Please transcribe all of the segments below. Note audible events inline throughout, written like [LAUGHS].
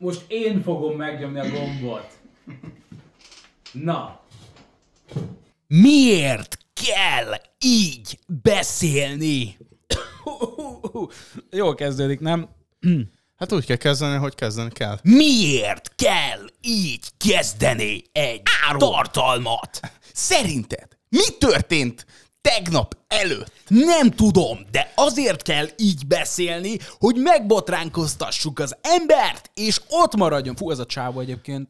Most én fogom megnyomni a gombot. Na. Miért kell így beszélni? Jól kezdődik, nem? Hát úgy kell kezdeni, hogy kezdeni kell. Miért kell így kezdeni egy Áron. tartalmat? Szerinted mi történt tegnap előtt. Nem tudom, de azért kell így beszélni, hogy megbotránkoztassuk az embert, és ott maradjon. Fú, ez a csávó egyébként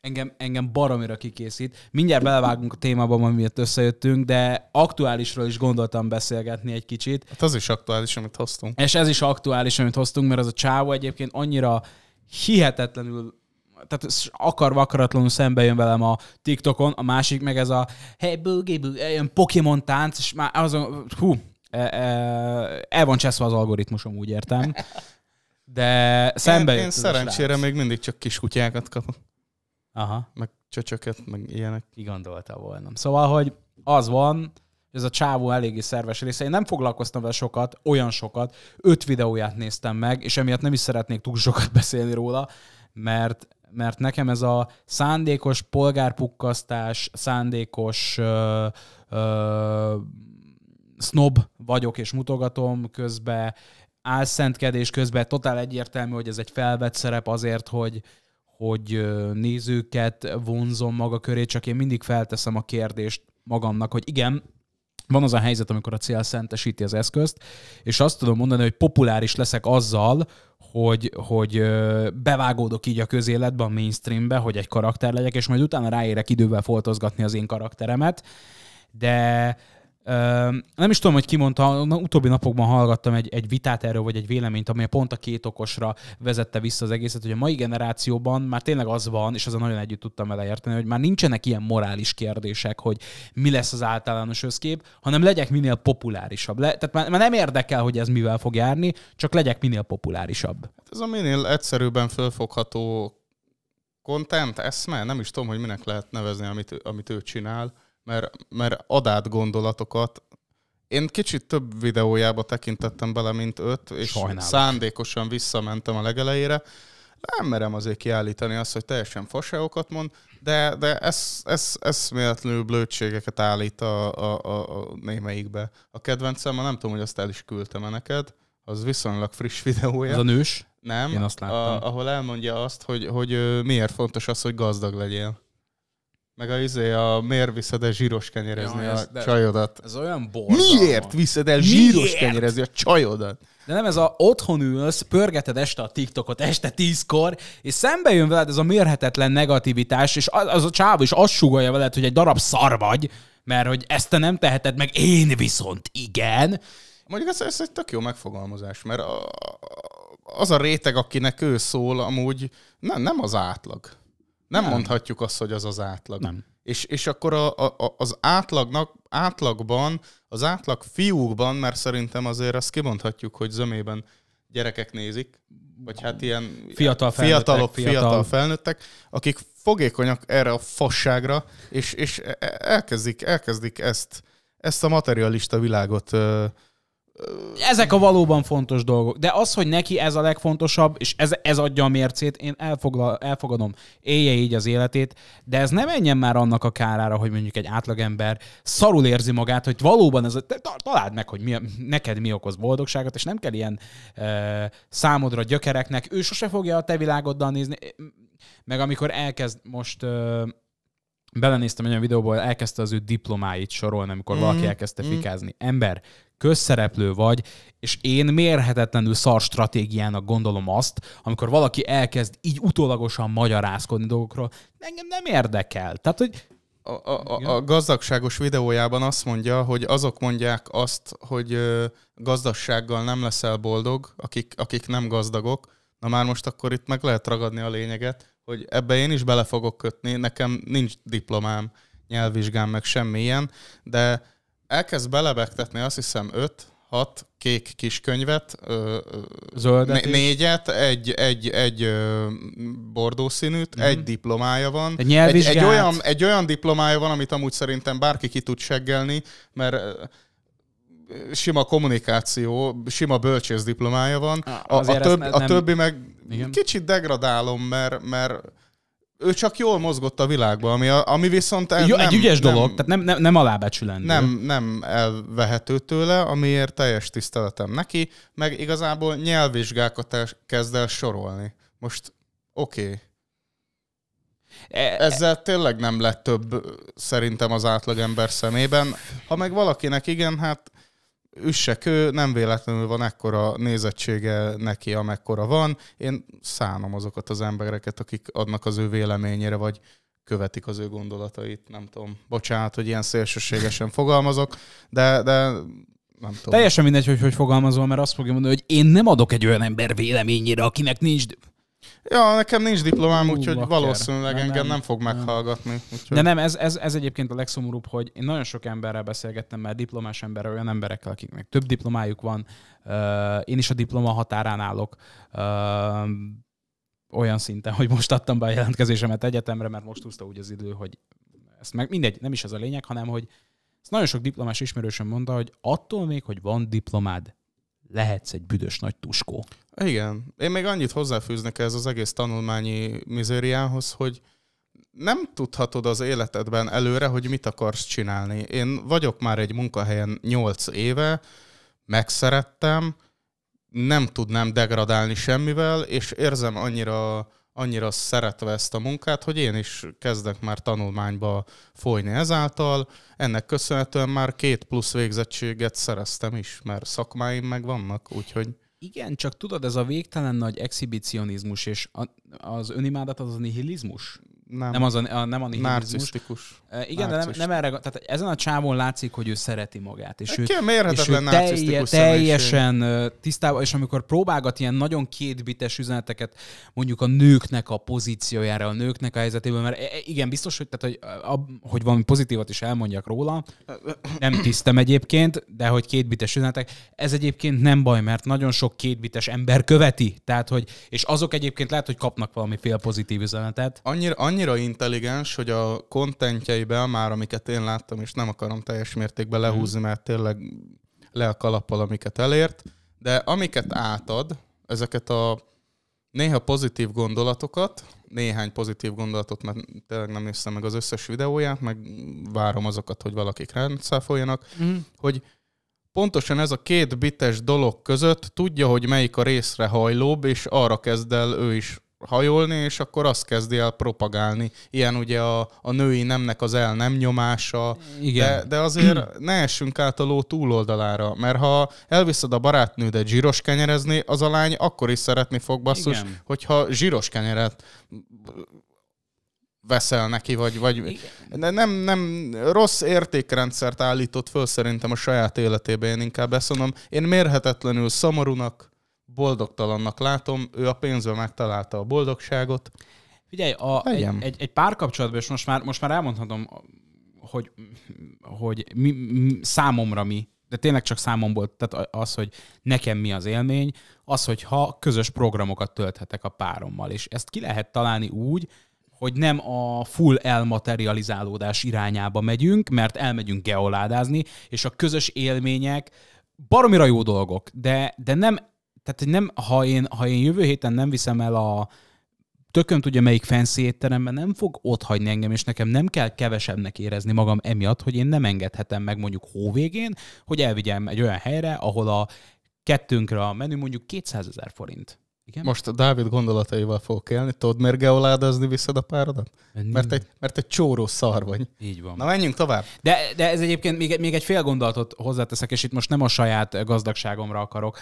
engem, engem baromira kikészít. Mindjárt belevágunk a témába, amiért összejöttünk, de aktuálisról is gondoltam beszélgetni egy kicsit. Hát az is aktuális, amit hoztunk. És ez is aktuális, amit hoztunk, mert az a csávó egyébként annyira hihetetlenül tehát akarva akaratlanul szembe jön velem a TikTokon, a másik meg ez a hey, boogie, boogie, ilyen Pokémon tánc, és már azon, hú, e, e, el van cseszve az algoritmusom, úgy értem. De szembe Én, én szerencsére még mindig csak kis kutyákat kapok. Aha. Meg csöcsöket, meg ilyenek. Ki gondolta volna. Szóval, hogy az van, ez a csávó eléggé szerves része. Én nem foglalkoztam vele sokat, olyan sokat. Öt videóját néztem meg, és emiatt nem is szeretnék túl sokat beszélni róla, mert mert nekem ez a szándékos polgárpukkasztás, szándékos ö, ö, sznob vagyok és mutogatom közben, álszentkedés közben totál egyértelmű, hogy ez egy felvett szerep azért, hogy, hogy nézőket vonzom maga köré, csak én mindig felteszem a kérdést magamnak, hogy igen, van az a helyzet, amikor a cél szentesíti az eszközt, és azt tudom mondani, hogy populáris leszek azzal, hogy, hogy bevágódok így a közéletbe, a mainstreambe, hogy egy karakter legyek, és majd utána ráérek idővel foltozgatni az én karakteremet, de nem is tudom, hogy ki mondta, utóbbi napokban hallgattam egy, egy vitát erről, vagy egy véleményt, ami pont a két okosra vezette vissza az egészet, hogy a mai generációban már tényleg az van, és azon nagyon együtt tudtam vele érteni, hogy már nincsenek ilyen morális kérdések, hogy mi lesz az általános összkép, hanem legyek minél populárisabb. Le, tehát már, már nem érdekel, hogy ez mivel fog járni, csak legyek minél populárisabb. Hát ez a minél egyszerűbben fölfogható content, eszme, nem is tudom, hogy minek lehet nevezni, amit, amit ő csinál mert, mert ad át gondolatokat. Én kicsit több videójába tekintettem bele, mint öt, és Sajnálom. szándékosan visszamentem a legelejére. Nem merem azért kiállítani azt, hogy teljesen faságokat mond, de, de ez, ez, eszméletlenül blödségeket állít a, a, a, a némelyikbe. A kedvencem, nem tudom, hogy azt el is küldtem neked, az viszonylag friss videója. Az a nős? Nem. Én azt láttam. A, ahol elmondja azt, hogy, hogy miért fontos az, hogy gazdag legyél. Meg a, izé, a miért viszed el zsíros kenyerezni ja, ez, a csajodat? Ez olyan borzalmas. Miért viszed el zsíros kenyerezni a csajodat? De nem ez a otthon ülsz, pörgeted este a TikTokot, este tízkor, és szembe jön veled ez a mérhetetlen negativitás, és az, az a csáv is azt sugalja veled, hogy egy darab szar vagy, mert hogy ezt te nem teheted meg, én viszont igen. Mondjuk ez, ez egy tök jó megfogalmazás, mert a, az a réteg, akinek ő szól, amúgy nem, nem az átlag. Nem, nem mondhatjuk azt, hogy az az átlag. Nem. És, és akkor a, a, az átlagnak, átlagban, az átlag fiúkban, mert szerintem azért azt kimondhatjuk, hogy zömében gyerekek nézik, vagy hát ilyen fiatal fiatalok, fiatal, fiatal felnőttek, akik fogékonyak erre a fosságra, és, és e, e, elkezdik, elkezdik ezt, ezt a materialista világot ezek a valóban fontos dolgok, de az, hogy neki ez a legfontosabb, és ez, ez adja a mércét, én elfogla, elfogadom, élje így az életét, de ez nem menjen már annak a kárára, hogy mondjuk egy átlagember szarul érzi magát, hogy valóban ez, találd meg, hogy mi, neked mi okoz boldogságot, és nem kell ilyen e, számodra gyökereknek, ő sose fogja a te világoddal nézni, meg amikor elkezd most... E, belenéztem egy olyan videóból, elkezdte az ő diplomáit sorolni, amikor mm. valaki elkezdte mm. fikázni. Ember, közszereplő vagy, és én mérhetetlenül szar stratégiának gondolom azt, amikor valaki elkezd így utólagosan magyarázkodni dolgokról, engem nem érdekel. Tehát, hogy a, a, a gazdagságos videójában azt mondja, hogy azok mondják azt, hogy gazdagsággal nem leszel boldog, akik, akik nem gazdagok. Na már most akkor itt meg lehet ragadni a lényeget, hogy ebbe én is bele fogok kötni, nekem nincs diplomám, nyelvvizsgám, meg semmilyen, de elkezd belebegtetni azt hiszem öt, hat kék kiskönyvet, négyet, egy, egy, egy bordószínűt, mm-hmm. egy diplomája van. Egy, egy, olyan, egy olyan diplomája van, amit amúgy szerintem bárki ki tud seggelni, mert sima kommunikáció, sima bölcsész diplomája van. A, a, több, nem... a többi meg Igen. kicsit degradálom, mert, mert ő csak jól mozgott a világban, ami, ami viszont... El, Jó, nem, egy ügyes nem, dolog, tehát nem, nem, nem alábecsülendő. Nem, nem elvehető tőle, amiért teljes tiszteletem neki, meg igazából nyelvvizsgákat kezd el sorolni. Most oké. Okay. E- Ezzel tényleg nem lett több szerintem az átlagember szemében. Ha meg valakinek igen, hát ő, nem véletlenül van ekkora nézettsége neki, amekkora van. Én szánom azokat az embereket, akik adnak az ő véleményére, vagy követik az ő gondolatait, nem tudom. Bocsánat, hogy ilyen szélsőségesen fogalmazok, de, de nem tudom. Teljesen mindegy, hogy hogy fogalmazom, mert azt fogja mondani, hogy én nem adok egy olyan ember véleményére, akinek nincs Ja, nekem nincs diplomám, Hú, úgyhogy bakker. valószínűleg nem, engem nem, nem fog meghallgatni. Nem. Úgyhogy... De nem, ez, ez, ez egyébként a legszomorúbb, hogy én nagyon sok emberrel beszélgettem, mert diplomás emberrel, olyan emberekkel, akiknek több diplomájuk van, uh, én is a diploma határán állok. Uh, olyan szinten, hogy most adtam be a jelentkezésemet egyetemre, mert most úszta úgy az idő, hogy ezt meg mindegy, nem is ez a lényeg, hanem hogy ezt nagyon sok diplomás ismerősöm mondta, hogy attól még, hogy van diplomád, lehetsz egy büdös nagy tuskó. Igen. Én még annyit hozzáfűznek ez az egész tanulmányi mizériához, hogy nem tudhatod az életedben előre, hogy mit akarsz csinálni. Én vagyok már egy munkahelyen 8 éve, megszerettem, nem tudnám degradálni semmivel, és érzem annyira, annyira szeretve ezt a munkát, hogy én is kezdek már tanulmányba folyni ezáltal. Ennek köszönhetően már két plusz végzettséget szereztem is, mert szakmáim meg vannak, úgyhogy... Igen, csak tudod, ez a végtelen nagy exhibicionizmus és az önimádat az a nihilizmus nem, nem, az a, a, nem a narcisztikus. Igen, Narcist. de nem, nem erre, tehát ezen a csávon látszik, hogy ő szereti magát. És Egy hát ő, és ő telje, teljesen tisztában, és amikor próbálgat ilyen nagyon kétbites üzeneteket mondjuk a nőknek a pozíciójára, a nőknek a helyzetében, mert e- e- igen, biztos, hogy, tehát, hogy, a, hogy valami pozitívat is elmondjak róla, nem tisztem egyébként, de hogy kétbites üzenetek, ez egyébként nem baj, mert nagyon sok kétbites ember követi, tehát hogy, és azok egyébként lehet, hogy kapnak valami fél pozitív üzenetet. Annyira, annyira annyira intelligens, hogy a kontentjeiben már, amiket én láttam, és nem akarom teljes mértékben lehúzni, mhm. mert tényleg le a kalappal, amiket elért, de amiket átad, ezeket a néha pozitív gondolatokat, néhány pozitív gondolatot, mert tényleg nem néztem meg az összes videóját, meg várom azokat, hogy valakik rendszáfoljanak, mm. hogy pontosan ez a két bites dolog között tudja, hogy melyik a részre hajlóbb, és arra kezd el ő is hajolni, és akkor azt kezdi el propagálni. Ilyen ugye a, a női nemnek az el nem nyomása, Igen. De, de azért ne essünk át a ló túloldalára, mert ha elviszed a barátnődet zsíros kenyerezni, az a lány akkor is szeretni fog basszus, Igen. hogyha zsíros kenyeret veszel neki, vagy, vagy de nem, nem rossz értékrendszert állított föl szerintem a saját életében, én inkább ezt mondom. Én mérhetetlenül szomorúnak, boldogtalannak látom, ő a pénzben megtalálta a boldogságot. Figyelj, a, egy, egy, egy párkapcsolatban, és most már, most már elmondhatom, hogy, hogy mi, mi, számomra mi, de tényleg csak számomból, tehát az, hogy nekem mi az élmény, az, hogy ha közös programokat tölthetek a párommal, és ezt ki lehet találni úgy, hogy nem a full elmaterializálódás irányába megyünk, mert elmegyünk geoládázni, és a közös élmények baromira jó dolgok, de, de nem tehát nem, ha én, ha én jövő héten nem viszem el a tököm tudja melyik fancy étteremben, nem fog ott hagyni engem, és nekem nem kell kevesebbnek érezni magam emiatt, hogy én nem engedhetem meg mondjuk hóvégén, hogy elvigyem egy olyan helyre, ahol a kettőnkre a menü mondjuk 200 ezer forint. Igen? Most a Dávid gondolataival fog élni, tudod mergeoládázni vissza a párodat? Mert egy, mert egy csóró szar vagy. Így van. Na menjünk tovább. De, de ez egyébként még, még egy fél gondolatot hozzáteszek, és itt most nem a saját gazdagságomra akarok,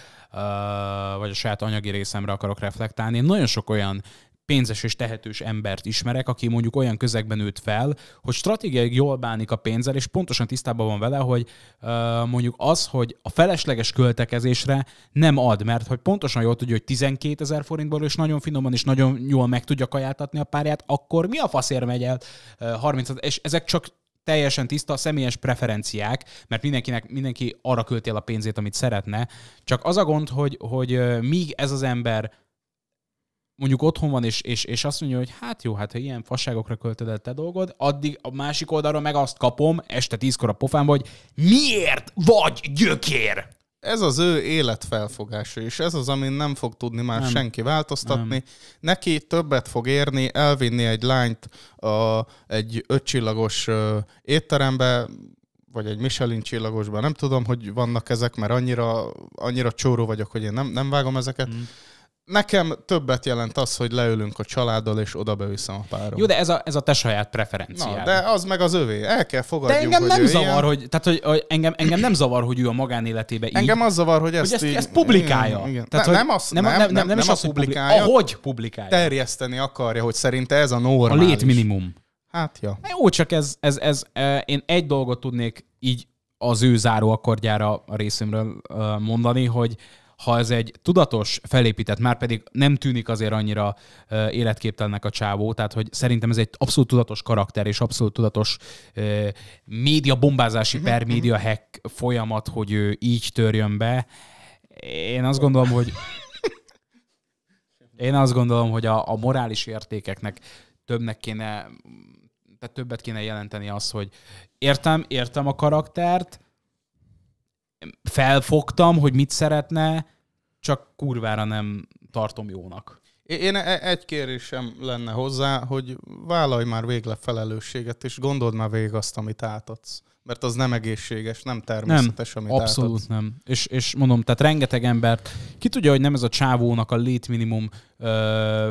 vagy a saját anyagi részemre akarok reflektálni. Én nagyon sok olyan pénzes és tehetős embert ismerek, aki mondjuk olyan közegben nőtt fel, hogy stratégiai jól bánik a pénzzel, és pontosan tisztában van vele, hogy uh, mondjuk az, hogy a felesleges költekezésre nem ad, mert hogy pontosan jól tudja, hogy 12 ezer forintból és nagyon finoman és nagyon jól meg tudja kajáltatni a párját, akkor mi a faszért megy el uh, 30 és ezek csak teljesen tiszta személyes preferenciák, mert mindenkinek, mindenki arra költél el a pénzét, amit szeretne. Csak az a gond, hogy, hogy míg ez az ember mondjuk otthon van, és, és, és azt mondja, hogy hát jó, hát ha ilyen fasságokra költöd el te dolgod, addig a másik oldalról meg azt kapom este tízkor a pofám, hogy miért vagy gyökér? Ez az ő életfelfogása, és ez az, amin nem fog tudni már nem. senki változtatni. Nem. Neki többet fog érni elvinni egy lányt a, egy ötcsillagos étterembe, vagy egy Michelin csillagosban, nem tudom, hogy vannak ezek, mert annyira, annyira csóró vagyok, hogy én nem, nem vágom ezeket. Mm nekem többet jelent az, hogy leülünk a családdal, és oda beviszem a párom. Jó, de ez a, ez a te saját preferenciád. Na, de az meg az övé. El kell fogadjuk De engem hogy nem zavar, ilyen... hogy, tehát, hogy, hogy engem, engem nem zavar, hogy ő a magánéletébe így. Engem az zavar, hogy ezt, hogy ezt, így... ezt publikálja. Igen, Tehát, ne, nem, az, nem, nem, nem, nem, nem, is az, publikálja. Ahogy publikálja. Terjeszteni akarja, hogy szerinte ez a normális. A létminimum. minimum. Hát, ja. Na, jó, csak ez, ez, ez, ez, én egy dolgot tudnék így az ő záró akkordjára a részemről e, mondani, hogy ha ez egy tudatos felépített, már pedig nem tűnik azért annyira életképtelnek a csávó, tehát hogy szerintem ez egy abszolút tudatos karakter és abszolút tudatos média bombázási mhm, per média mhm. hack folyamat, hogy ő így törjön be. Én azt gondolom, hogy [LAUGHS] én azt gondolom, hogy a, a morális értékeknek többnek kéne, tehát többet kéne jelenteni az, hogy értem, értem a karaktert, felfogtam, hogy mit szeretne, csak kurvára nem tartom jónak. Én e-, egy kérésem lenne hozzá, hogy vállalj már végle felelősséget, és gondold már végig azt, amit átadsz. Mert az nem egészséges, nem természetes, nem, amit abszolút átadsz. nem. És, és mondom, tehát rengeteg embert, ki tudja, hogy nem ez a csávónak a létminimum ö,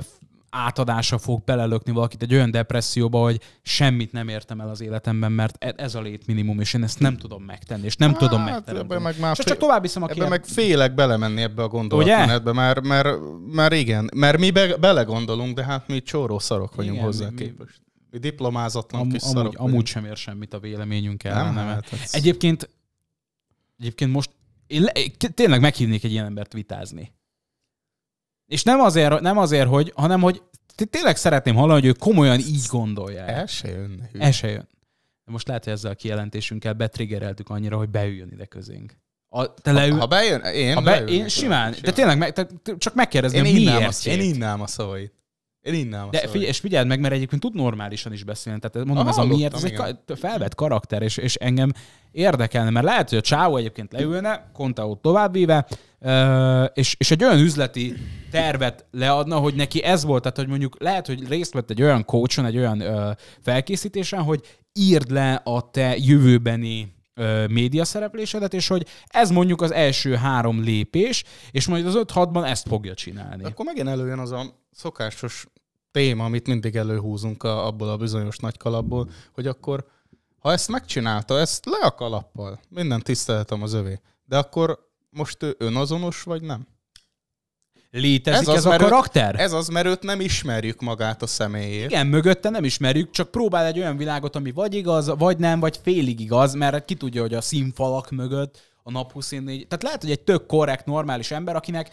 átadása fog belelökni valakit egy olyan depresszióba, hogy semmit nem értem el az életemben, mert e- ez a minimum és én ezt nem tudom megtenni, és nem hát, tudom hát, megtenni. Meg már és fél... csak tovább viszem a kérdést. meg félek belemenni ebbe a gondolatmenetbe, mert, mert, mert igen, mert mi be, belegondolunk, de hát mi csóró szarok vagyunk igen, hozzá mi, képest. Mi diplomázatlan am, kis amúgy, szarok amúgy sem ér semmit a véleményünk el. Nem, nem, hát Egyébként, egyébként most én le, tényleg meghívnék egy ilyen embert vitázni. És nem azért, nem azért hogy, hanem hogy tényleg szeretném hallani, hogy ők komolyan így gondolják. El se jön. El se jön. De most lehet, hogy ezzel a kijelentésünkkel betriggereltük annyira, hogy beüljön ide közénk. A, te ha, leül... ha bejön, én, ha be, én simán, simán. De tényleg, te, csak megkérdezném, én miért? én innám a szavait. Én innám. De figyelj, és figyeld meg, mert egyébként tud normálisan is beszélni. Tehát mondom, ah, ez a miért, ez egy felvett karakter, és, és engem érdekelne, mert lehet, hogy a Csáó egyébként leülne, Kontaót továbbvéve, és, és egy olyan üzleti tervet leadna, hogy neki ez volt, tehát hogy mondjuk lehet, hogy részt vett egy olyan coachon, egy olyan felkészítésen, hogy írd le a te jövőbeni média szereplésedet, és hogy ez mondjuk az első három lépés, és majd az öt-hatban ezt fogja csinálni. Akkor megint előjön az a szokásos téma, amit mindig előhúzunk a, abból a bizonyos nagy kalapból, hogy akkor, ha ezt megcsinálta, ezt le a kalappal, minden tiszteletem az övé, de akkor most ő önazonos vagy nem? Létezik ez, az, ez a karakter? Őt, ez az, mert őt nem ismerjük magát a személyét. Igen, mögötte nem ismerjük, csak próbál egy olyan világot, ami vagy igaz, vagy nem, vagy félig igaz, mert ki tudja, hogy a színfalak mögött a nap 24. Tehát lehet, hogy egy tök korrekt, normális ember, akinek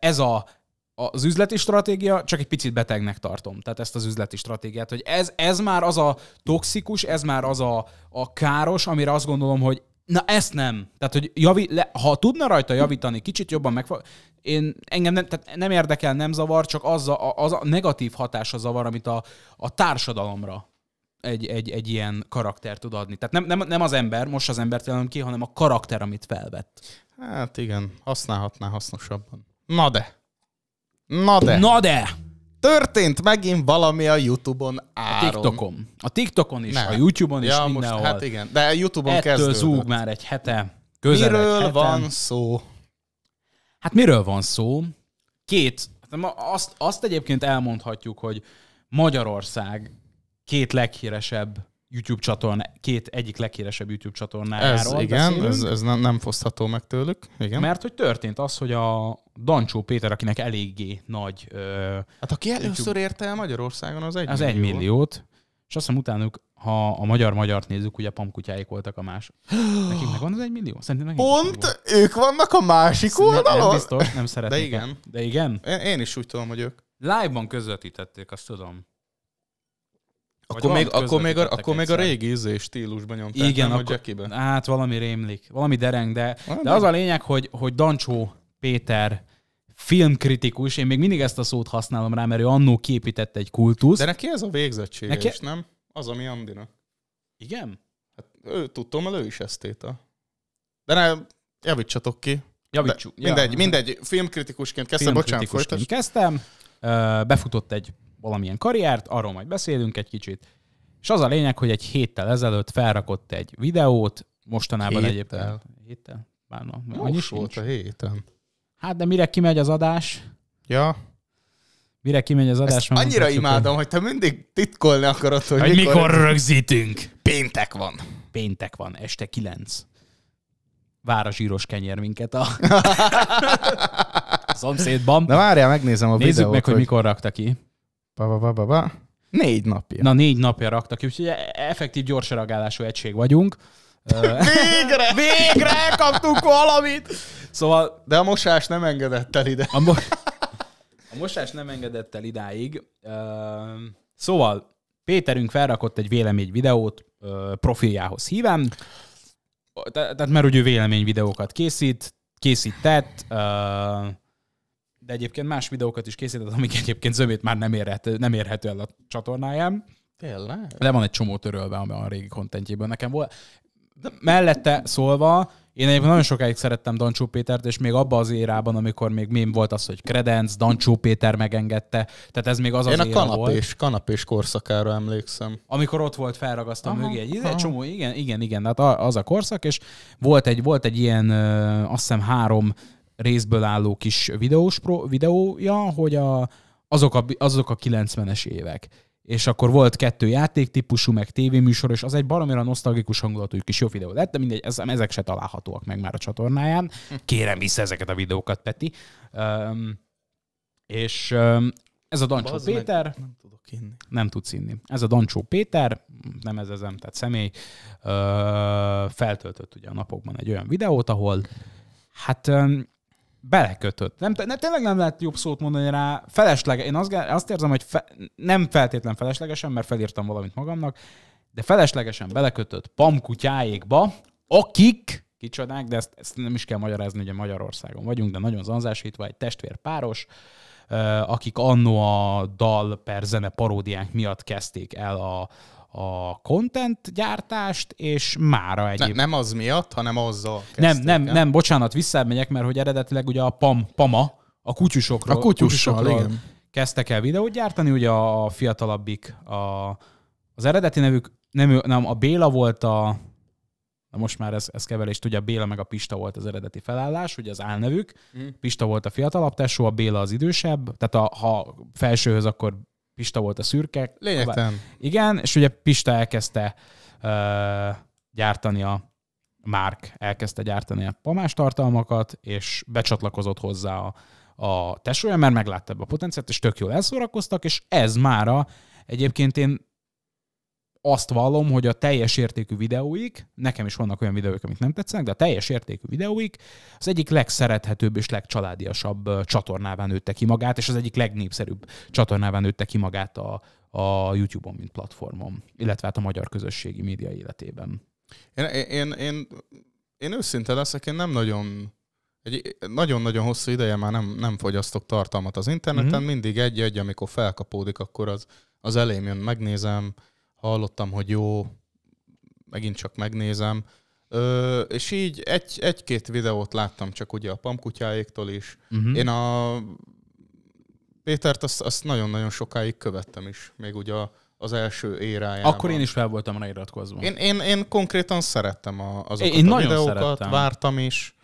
ez a az üzleti stratégia, csak egy picit betegnek tartom. Tehát ezt az üzleti stratégiát, hogy ez, ez már az a toxikus, ez már az a, a káros, amire azt gondolom, hogy Na ezt nem. Tehát, hogy javi, le, ha tudna rajta javítani, kicsit jobban meg... Én, engem nem, tehát nem érdekel, nem zavar, csak az a, az a negatív hatása zavar, amit a, a társadalomra egy, egy, egy ilyen karakter tud adni. Tehát nem, nem, nem az ember, most az embert jelenem ki, hanem a karakter, amit felvett. Hát igen, használhatná hasznosabban. Na de! Na de! Na de! Történt megint valami a YouTube-on áron. A TikTokon. A TikTokon is, nem. a YouTube-on is, most, mindenhol. hát igen, de a YouTube-on Ettől kezdődött. zúg már egy hete. Közel miről egy heten. van szó? Hát miről van szó? Két, hát azt, azt egyébként elmondhatjuk, hogy Magyarország két leghíresebb YouTube csatorna, két egyik leghíresebb YouTube csatornájáról. Ez, igen, ez, ez nem, nem fosztható meg tőlük. Igen. Mert hogy történt az, hogy a Dancsó Péter, akinek eléggé nagy... Ö, hát aki először YouTube, érte el Magyarországon, az egy Az egy milliót. És azt hiszem utánuk, ha a magyar-magyart nézzük, ugye pamkutyáik voltak a más. [GASPS] Nekik meg van az egy millió? Szerintem Pont ők vannak a másik oldalon? Nem, biztos, nem szeretnék. De igen. De igen? Én is úgy tudom, hogy ők. Live-ban közvetítették, azt tudom. Akkor még, akkor, még a, akkor még a régi ízé stílusban nyomták, Igen, nem akkor, a Hát valami rémlik, valami dereng, de, valami. de az a lényeg, hogy, hogy Dancsó Péter filmkritikus, én még mindig ezt a szót használom rá, mert ő annó képített egy kultusz. De neki ez a végzettség neki... is, nem? Az, ami Andina. Igen? Hát ő, tudtom, ő is esztéta. De ne, javítsatok ki. Javítsuk. De mindegy, ja. mindegy, filmkritikusként kezdtem, bocsánat, folytasd. Kezdtem, befutott egy valamilyen karriert, arról majd beszélünk egy kicsit. És az a lényeg, hogy egy héttel ezelőtt felrakott egy videót, mostanában héttel. egyébként. Héttel? Már na, Most volt a héten. Hát de mire kimegy az adás? Ja. Mire kimegy az adás? Ezt annyira imádom, hogy te mindig titkolni akarod, hogy, hogy mikor, mikor rögzítünk. Péntek van. Péntek van, este kilenc. Vár a zsíros kenyér minket a [LAUGHS] szomszédban. Na várjál, megnézem a Nézzük videót. Nézzük meg, hogy, hogy mikor rakta ki ba, ba, ba, ba, ba. Négy napja. Na, négy napja raktak ki, úgyhogy e- e- effektív gyors reagálású egység vagyunk. Végre! [LAUGHS] Végre kaptunk valamit! Szóval... De a mosás nem engedett el ide. A, mo- [LAUGHS] a mosás nem engedett el idáig. Szóval Péterünk felrakott egy vélemény videót profiljához hívám. Tehát mert ugye vélemény videókat készít, készített, de egyébként más videókat is készített, amik egyébként zömét már nem érhető, nem érhető el a csatornáján. Tényleg? Le van egy csomó törölve a régi kontentjéből. Nekem volt, de mellette szólva, én egyébként nagyon sokáig szerettem Dancsó Pétert, és még abban az érában, amikor még mém volt az, hogy credence Dancsó Péter megengedte, tehát ez még az az Én a kanapés, volt, kanapés korszakára emlékszem. Amikor ott volt felragasztva mögé egy, ide, csomó, igen, igen, igen, hát az a korszak, és volt egy, volt egy ilyen, azt hiszem három részből álló kis videós pro, videója, hogy a, azok, a, azok a 90-es évek. És akkor volt kettő játéktípusú, meg tévéműsor, és az egy baromira nosztalgikus hangulatú kis jó videó lett, de mindegy, ezek se találhatóak meg már a csatornáján. Hm. Kérem vissza ezeket a videókat, Peti. Um, és um, ez a Dancsó Bazd Péter. Meg, nem tudok inni. Nem tudsz inni. Ez a Dancsó Péter, nem ez ezem, tehát személy, uh, feltöltött ugye a napokban egy olyan videót, ahol hát um, belekötött. Nem, ne, tényleg nem lehet jobb szót mondani rá. Felesleg, én azt, azt érzem, hogy fe, nem feltétlen feleslegesen, mert felírtam valamit magamnak, de feleslegesen belekötött pamkutyáékba, akik kicsodák, de ezt, ezt nem is kell magyarázni, ugye Magyarországon vagyunk, de nagyon zanzásítva, egy testvérpáros, akik annó a dal per zene paródiánk miatt kezdték el a, a content gyártást, és mára egyéb. Ne, nem az miatt, hanem azzal kezdték, Nem, nem, el. nem, bocsánat, visszamegyek, mert hogy eredetileg ugye a PAM, PAMA, a kutyusokról, a kutyusokról, kutyusokról igen. kezdtek el videót gyártani, ugye a fiatalabbik, a, az eredeti nevük, nem, nem, a Béla volt a, Na most már ez, ez kevelés, ugye a Béla meg a Pista volt az eredeti felállás, ugye az álnevük. Mm. Pista volt a fiatalabb tesó, a Béla az idősebb, tehát a, ha felsőhöz, akkor Pista volt a szürke. Lényegtelen. Igen, és ugye Pista elkezdte uh, gyártani a Márk elkezdte gyártani a pamás tartalmakat, és becsatlakozott hozzá a, a tesója, mert meglátta ebbe a potenciát és tök jól elszórakoztak, és ez mára egyébként én azt vallom, hogy a teljes értékű videóik, nekem is vannak olyan videóik, amik nem tetszenek, de a teljes értékű videóik az egyik legszerethetőbb és legcsaládiasabb csatornává nőtte ki magát, és az egyik legnépszerűbb csatornává nőtte ki magát a, a YouTube-on, mint platformon, illetve hát a magyar közösségi média életében. Én, én, én, én őszinte leszek, én nem nagyon egy nagyon-nagyon hosszú ideje már nem, nem fogyasztok tartalmat az interneten, mm-hmm. mindig egy-egy, amikor felkapódik, akkor az, az elém jön, megnézem, hallottam, hogy jó, megint csak megnézem. Ö, és így egy, egy-két videót láttam csak ugye a pamkutyáéktól is. Uh-huh. Én a Pétert azt, azt nagyon-nagyon sokáig követtem is, még ugye a, az első érájában. Akkor én is fel voltam ráiratkozva. Én, én, én konkrétan szerettem a, azokat én a nagyon videókat, szerettem. vártam is.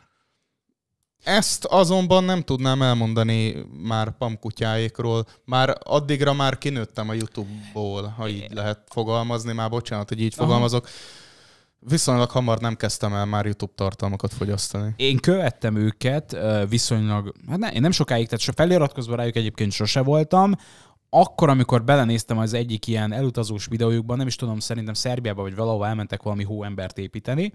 Ezt azonban nem tudnám elmondani már pamkutyáékról. Már addigra már kinőttem a YouTube-ból, ha így lehet fogalmazni. Már bocsánat, hogy így Aha. fogalmazok. Viszonylag hamar nem kezdtem el már YouTube tartalmakat fogyasztani. Én követtem őket viszonylag, hát ne, én nem sokáig, tehát feliratkozva rájuk egyébként sose voltam. Akkor, amikor belenéztem az egyik ilyen elutazós videójukban, nem is tudom, szerintem Szerbiába vagy valahova elmentek valami hóembert építeni,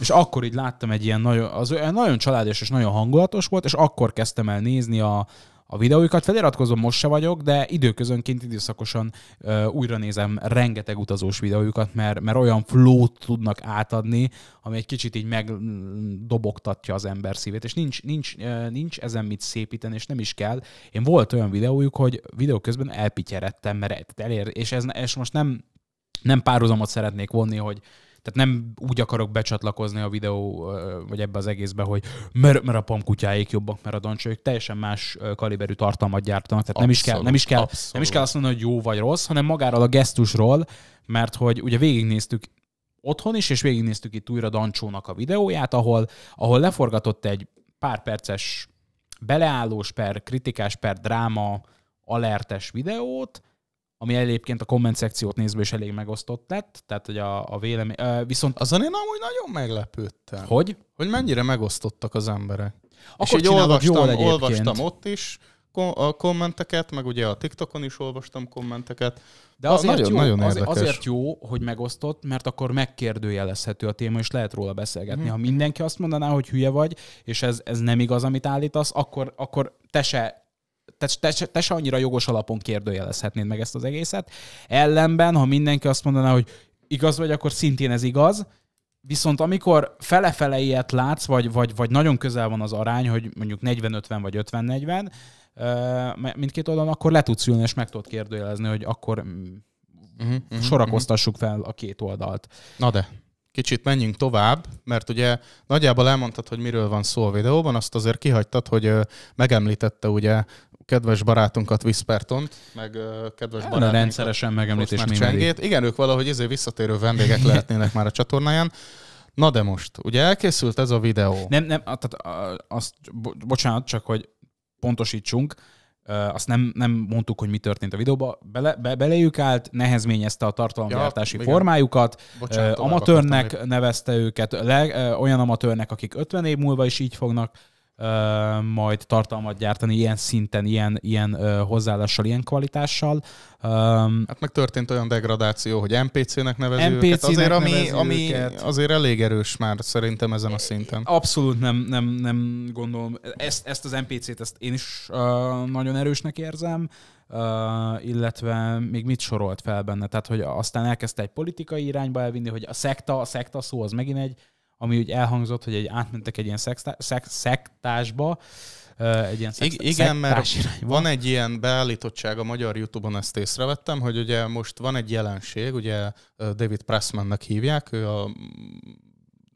és akkor így láttam egy ilyen nagyon, az olyan nagyon családos és nagyon hangulatos volt, és akkor kezdtem el nézni a, a videóikat. Feliratkozom most se vagyok, de időközönként időszakosan ö, újra nézem rengeteg utazós videójukat, mert, mert olyan flót tudnak átadni, ami egy kicsit így megdobogtatja mm, az ember szívét, és nincs, nincs, ö, nincs ezen mit szépíteni, és nem is kell. Én volt olyan videójuk, hogy videó közben elpityeredtem, mert elér, és, ez, és most nem, nem párhuzamot szeretnék vonni, hogy tehát nem úgy akarok becsatlakozni a videó, vagy ebbe az egészbe, hogy mert, mert a pamkutyáik jobbak, mert a dancsők teljesen más kaliberű tartalmat gyártanak. Tehát abszolút, nem is, kell, nem, is kell, abszolút. nem is kell azt mondani, hogy jó vagy rossz, hanem magáról a gesztusról, mert hogy ugye végignéztük otthon is, és végignéztük itt újra Dancsónak a videóját, ahol, ahol leforgatott egy pár perces beleállós per kritikás per dráma alertes videót, ami egyébként a komment szekciót nézve is elég megosztott lett, tehát hogy a, a vélemény... Viszont... Azon én amúgy nagyon meglepődtem. Hogy? Hogy mennyire megosztottak az emberek. Akkor és így olvastam, jól olvastam ott is a kommenteket, meg ugye a TikTokon is olvastam kommenteket. De azért, nagyon, jó, nagyon azért, azért jó, hogy megosztott, mert akkor megkérdőjelezhető a téma, és lehet róla beszélgetni. Mm. Ha mindenki azt mondaná, hogy hülye vagy, és ez, ez nem igaz, amit állítasz, akkor, akkor te se te, te, te se annyira jogos alapon kérdőjelezhetnéd meg ezt az egészet. Ellenben, ha mindenki azt mondaná, hogy igaz vagy, akkor szintén ez igaz, Viszont amikor fele-fele ilyet látsz, vagy, vagy, vagy nagyon közel van az arány, hogy mondjuk 40-50 vagy 50-40, mindkét oldalon, akkor le tudsz ülni, és meg tudod kérdőjelezni, hogy akkor uh-huh, uh-huh, sorakoztassuk uh-huh. fel a két oldalt. Na de, kicsit menjünk tovább, mert ugye nagyjából elmondtad, hogy miről van szó a videóban, azt azért kihagytad, hogy megemlítette ugye kedves barátunkat Viszpertont, meg kedves barátunkat. rendszeresen megemlítés Csengét. Igen, ők valahogy ezért visszatérő vendégek lehetnének már a csatornáján. Na de most, ugye elkészült ez a videó. Nem, nem, tehát azt, bocsánat, csak hogy pontosítsunk, azt nem, nem mondtuk, hogy mi történt a videóba. Bele, be, belejük állt, nehezményezte a tartalomgyártási ja, formájukat, Bocsánat, amatőrnek nevezte őket, le, olyan amatőrnek, akik 50 év múlva is így fognak majd tartalmat gyártani ilyen szinten, ilyen, ilyen hozzáállással, ilyen kvalitással. hát meg történt olyan degradáció, hogy NPC-nek nevező NPC őket. Azért, ami, ami őket. azért elég erős már szerintem ezen a szinten. Abszolút nem, nem, nem gondolom. Ezt, ezt az NPC-t ezt én is nagyon erősnek érzem. Uh, illetve még mit sorolt fel benne? Tehát, hogy aztán elkezdte egy politikai irányba elvinni, hogy a szekta, a szekta szó az megint egy ami úgy elhangzott, hogy egy átmentek egy ilyen szektá, szektásba, egy ilyen szek, Igen, mert irányba. van egy ilyen beállítottság a magyar YouTube-on, ezt észrevettem, hogy ugye most van egy jelenség, ugye David Pressmannek hívják, ő a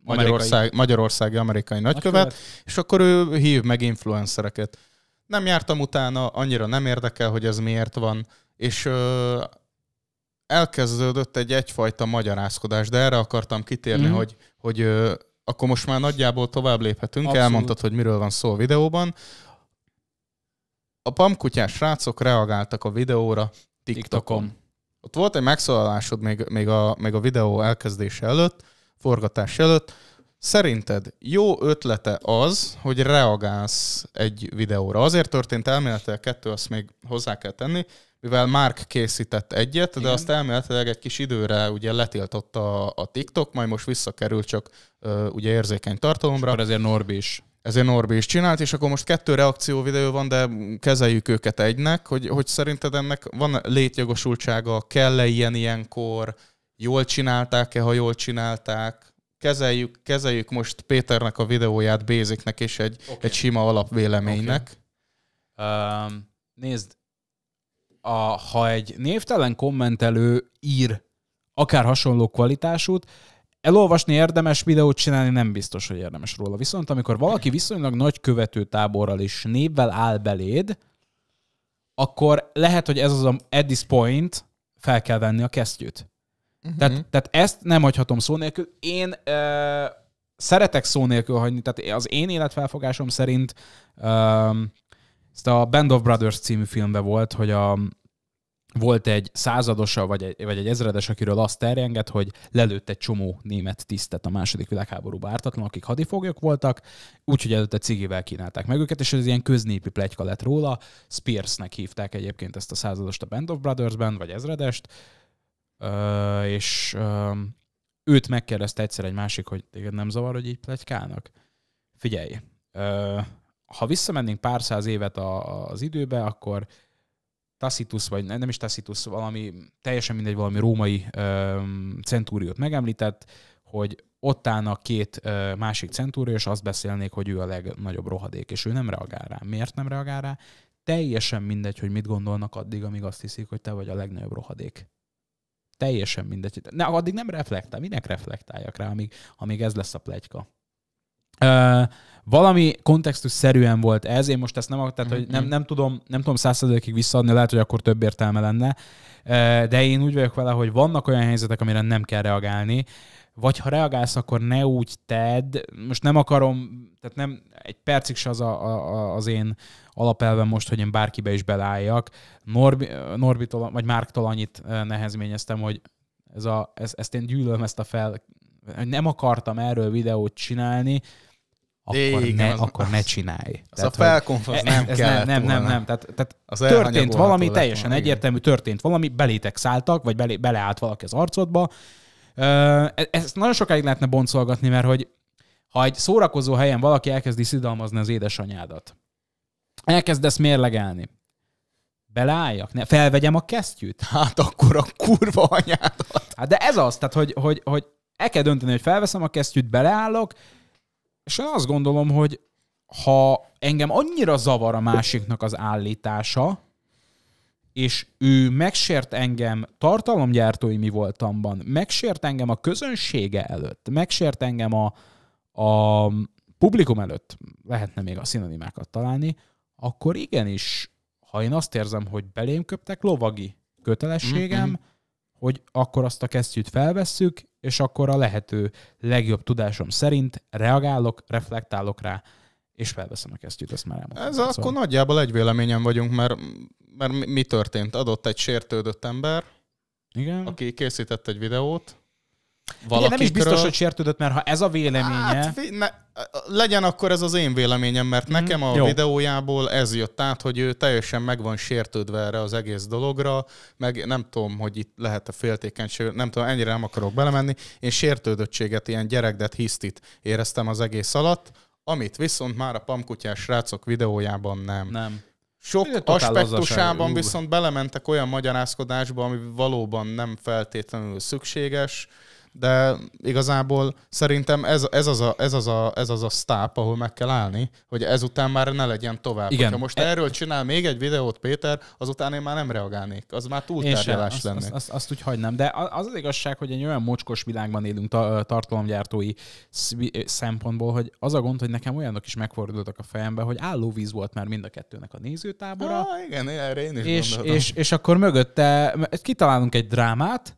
Magyarország, Magyarországi amerikai nagykövet, nagykövet, és akkor ő hív meg influencereket. Nem jártam utána, annyira nem érdekel, hogy ez miért van, és elkezdődött egy egyfajta magyarázkodás, de erre akartam kitérni, mm. hogy, hogy ö, akkor most már nagyjából tovább léphetünk, Abszolút. elmondtad, hogy miről van szó a videóban. A pamkutyás srácok reagáltak a videóra TikTokon. TikTokon. Ott volt egy megszólalásod még, még, a, még a videó elkezdése előtt, forgatás előtt. Szerinted jó ötlete az, hogy reagálsz egy videóra? Azért történt elméletileg kettő, azt még hozzá kell tenni, mivel Mark készített egyet, de Igen. azt elméletileg egy kis időre ugye letiltotta a TikTok, majd most visszakerül csak uh, ugye érzékeny tartalomra. És ezért Norbi is ezért Norbi is csinált, és akkor most kettő reakció videó van, de kezeljük őket egynek, hogy, hogy szerinted ennek van létjogosultsága, kell-e ilyen ilyenkor, jól csinálták-e, ha jól csinálták, kezeljük, kezeljük most Péternek a videóját Béziknek és egy, okay. egy sima alapvéleménynek. Okay. Um, nézd, a, ha egy névtelen kommentelő ír akár hasonló kvalitásút, elolvasni érdemes, videót csinálni nem biztos, hogy érdemes róla. Viszont amikor valaki viszonylag nagy követő táborral is névvel áll beléd, akkor lehet, hogy ez az a at this point fel kell venni a kesztyűt. Uh-huh. Tehát, tehát ezt nem hagyhatom szó nélkül. Én ö, szeretek szó nélkül hagyni, tehát az én életfelfogásom szerint ö, ezt a Band of Brothers című filmben volt, hogy a, volt egy századosa, vagy egy, vagy egy ezredes, akiről azt terjengett, hogy lelőtt egy csomó német tisztet a második világháború ártatlan, akik hadifoglyok voltak, úgyhogy előtte cigivel kínálták meg őket, és ez ilyen köznépi plegyka lett róla. Spearsnek hívták egyébként ezt a századost a Band of Brothers-ben, vagy ezredest, Ö, és ö, őt megkérdezte egyszer egy másik, hogy téged nem zavar, hogy így plegykálnak? Figyelj, ö, ha visszamennénk pár száz évet a, az időbe, akkor Tacitus, vagy nem is Tacitus, valami, teljesen mindegy, valami római centúriót megemlített, hogy ott állna két ö, másik centúrió, és azt beszélnék, hogy ő a legnagyobb rohadék, és ő nem reagál rá. Miért nem reagál rá? Teljesen mindegy, hogy mit gondolnak addig, amíg azt hiszik, hogy te vagy a legnagyobb rohadék. Teljesen mindegy. Ne, addig nem reflektál. Minek reflektáljak rá, amíg, amíg ez lesz a plegyka? Uh, valami kontextus szerűen volt ez, én most ezt nem, tehát, hogy nem, mhm. nem tudom, nem tudom százszerzőkig visszaadni, lehet, hogy akkor több értelme lenne, de én úgy vagyok vele, hogy vannak olyan helyzetek, amire nem kell reagálni, vagy ha reagálsz, akkor ne úgy tedd, most nem akarom, tehát nem egy percig se az a, a, az én alapelvem most, hogy én bárkibe is belálljak. Norbi, Norbitól, vagy Márktól annyit nehezményeztem, hogy ez a, ez, ezt én gyűlölöm ezt a fel, nem akartam erről videót csinálni, akkor, Igen, ne, az, akkor ne csinálj. Az tehát, a felkonf az e- nem ez nem, nem, nem, nem. Tehát, tehát az történt valami, teljesen van, egyértelmű, történt valami, belétek szálltak, vagy belé, beleállt valaki az arcodba. E- ezt nagyon sokáig lehetne boncolgatni, mert hogy ha egy szórakozó helyen valaki elkezdi szidalmazni az édesanyádat, elkezdesz mérlegelni, beleálljak, ne, felvegyem a kesztyűt? [LAUGHS] Hát akkor a kurva anyádat. Hát de ez az, tehát hogy, hogy, hogy el kell dönteni, hogy felveszem a kesztyűt, beleállok, és én azt gondolom, hogy ha engem annyira zavar a másiknak az állítása, és ő megsért engem tartalomgyártói mi voltamban, megsért engem a közönsége előtt, megsért engem a, a publikum előtt, lehetne még a szinonimákat találni, akkor igenis, ha én azt érzem, hogy belém köptek, lovagi kötelességem, mm-hmm hogy akkor azt a kesztyűt felvesszük, és akkor a lehető legjobb tudásom szerint reagálok, reflektálok rá, és felveszem a kesztyűt, ezt már elmondtam. Ez szóval. akkor nagyjából egy véleményen vagyunk, mert, mert mi történt? Adott egy sértődött ember, Igen. aki készített egy videót, valaki nem is biztos, körül... hogy sértődött, mert ha ez a véleménye... Hát, ne, legyen akkor ez az én véleményem, mert mm. nekem a Jó. videójából ez jött át, hogy ő teljesen meg van sértődve erre az egész dologra, meg nem tudom, hogy itt lehet a féltékenység, nem tudom, ennyire nem akarok belemenni. Én sértődöttséget, ilyen gyerekdet, hisztit éreztem az egész alatt, amit viszont már a pamkutyás srácok videójában nem. Nem. Sok aspektusában viszont belementek olyan magyarázkodásba, ami valóban nem feltétlenül szükséges, de igazából szerintem ez, ez, az, a, ez, az, a, ez az a stáp, ahol meg kell állni, hogy ezután már ne legyen tovább. Igen. Ha most e- erről csinál még egy videót Péter, azután én már nem reagálnék. Az már túl tárgyalás lenne. Azt, azt, azt úgy hagynám, de az az igazság, hogy egy olyan mocskos világban élünk ta, tartalomgyártói szempontból, hogy az a gond, hogy nekem olyanok is megfordultak a fejembe, hogy állóvíz volt már mind a kettőnek a nézőtábora. Ah, igen, erre én is és, és, és akkor mögötte kitalálunk egy drámát,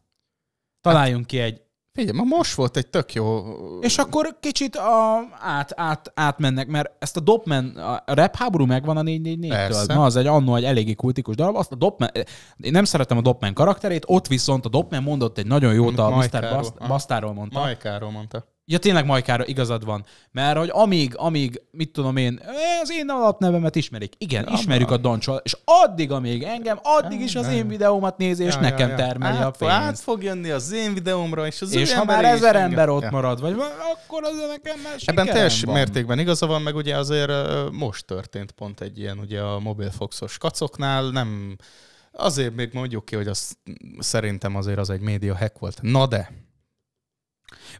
találjunk hát, ki egy igen, ma most volt egy tök jó... És akkor kicsit a, át, át, átmennek, mert ezt a Dopman, a rap háború megvan a 444-től. Na, az egy annó egy eléggé kultikus darab. Azt a Dopman, én nem szeretem a Dopman karakterét, ott viszont a Dopman mondott egy nagyon jót a Mr. Bastáról ah. mondta. Majkáról mondta. Ja, tényleg Majkára igazad van. Mert hogy amíg, amíg, mit tudom én, eh, az én alapnevemet ismerik. Igen, ja, ismerjük a Doncsot, és addig, amíg engem, addig is az én videómat nézi, és ja, nekem ja, ja. termeli át, a pénzt. Át hát fog jönni az én videómra, és az És ha már ezer ember ott ja. marad, vagy akkor az nekem már Ebben teljes van. mértékben igaza van, meg ugye azért most történt pont egy ilyen, ugye a mobilfoxos kacoknál nem Azért még mondjuk ki, hogy az szerintem azért az egy média hack volt. Na de,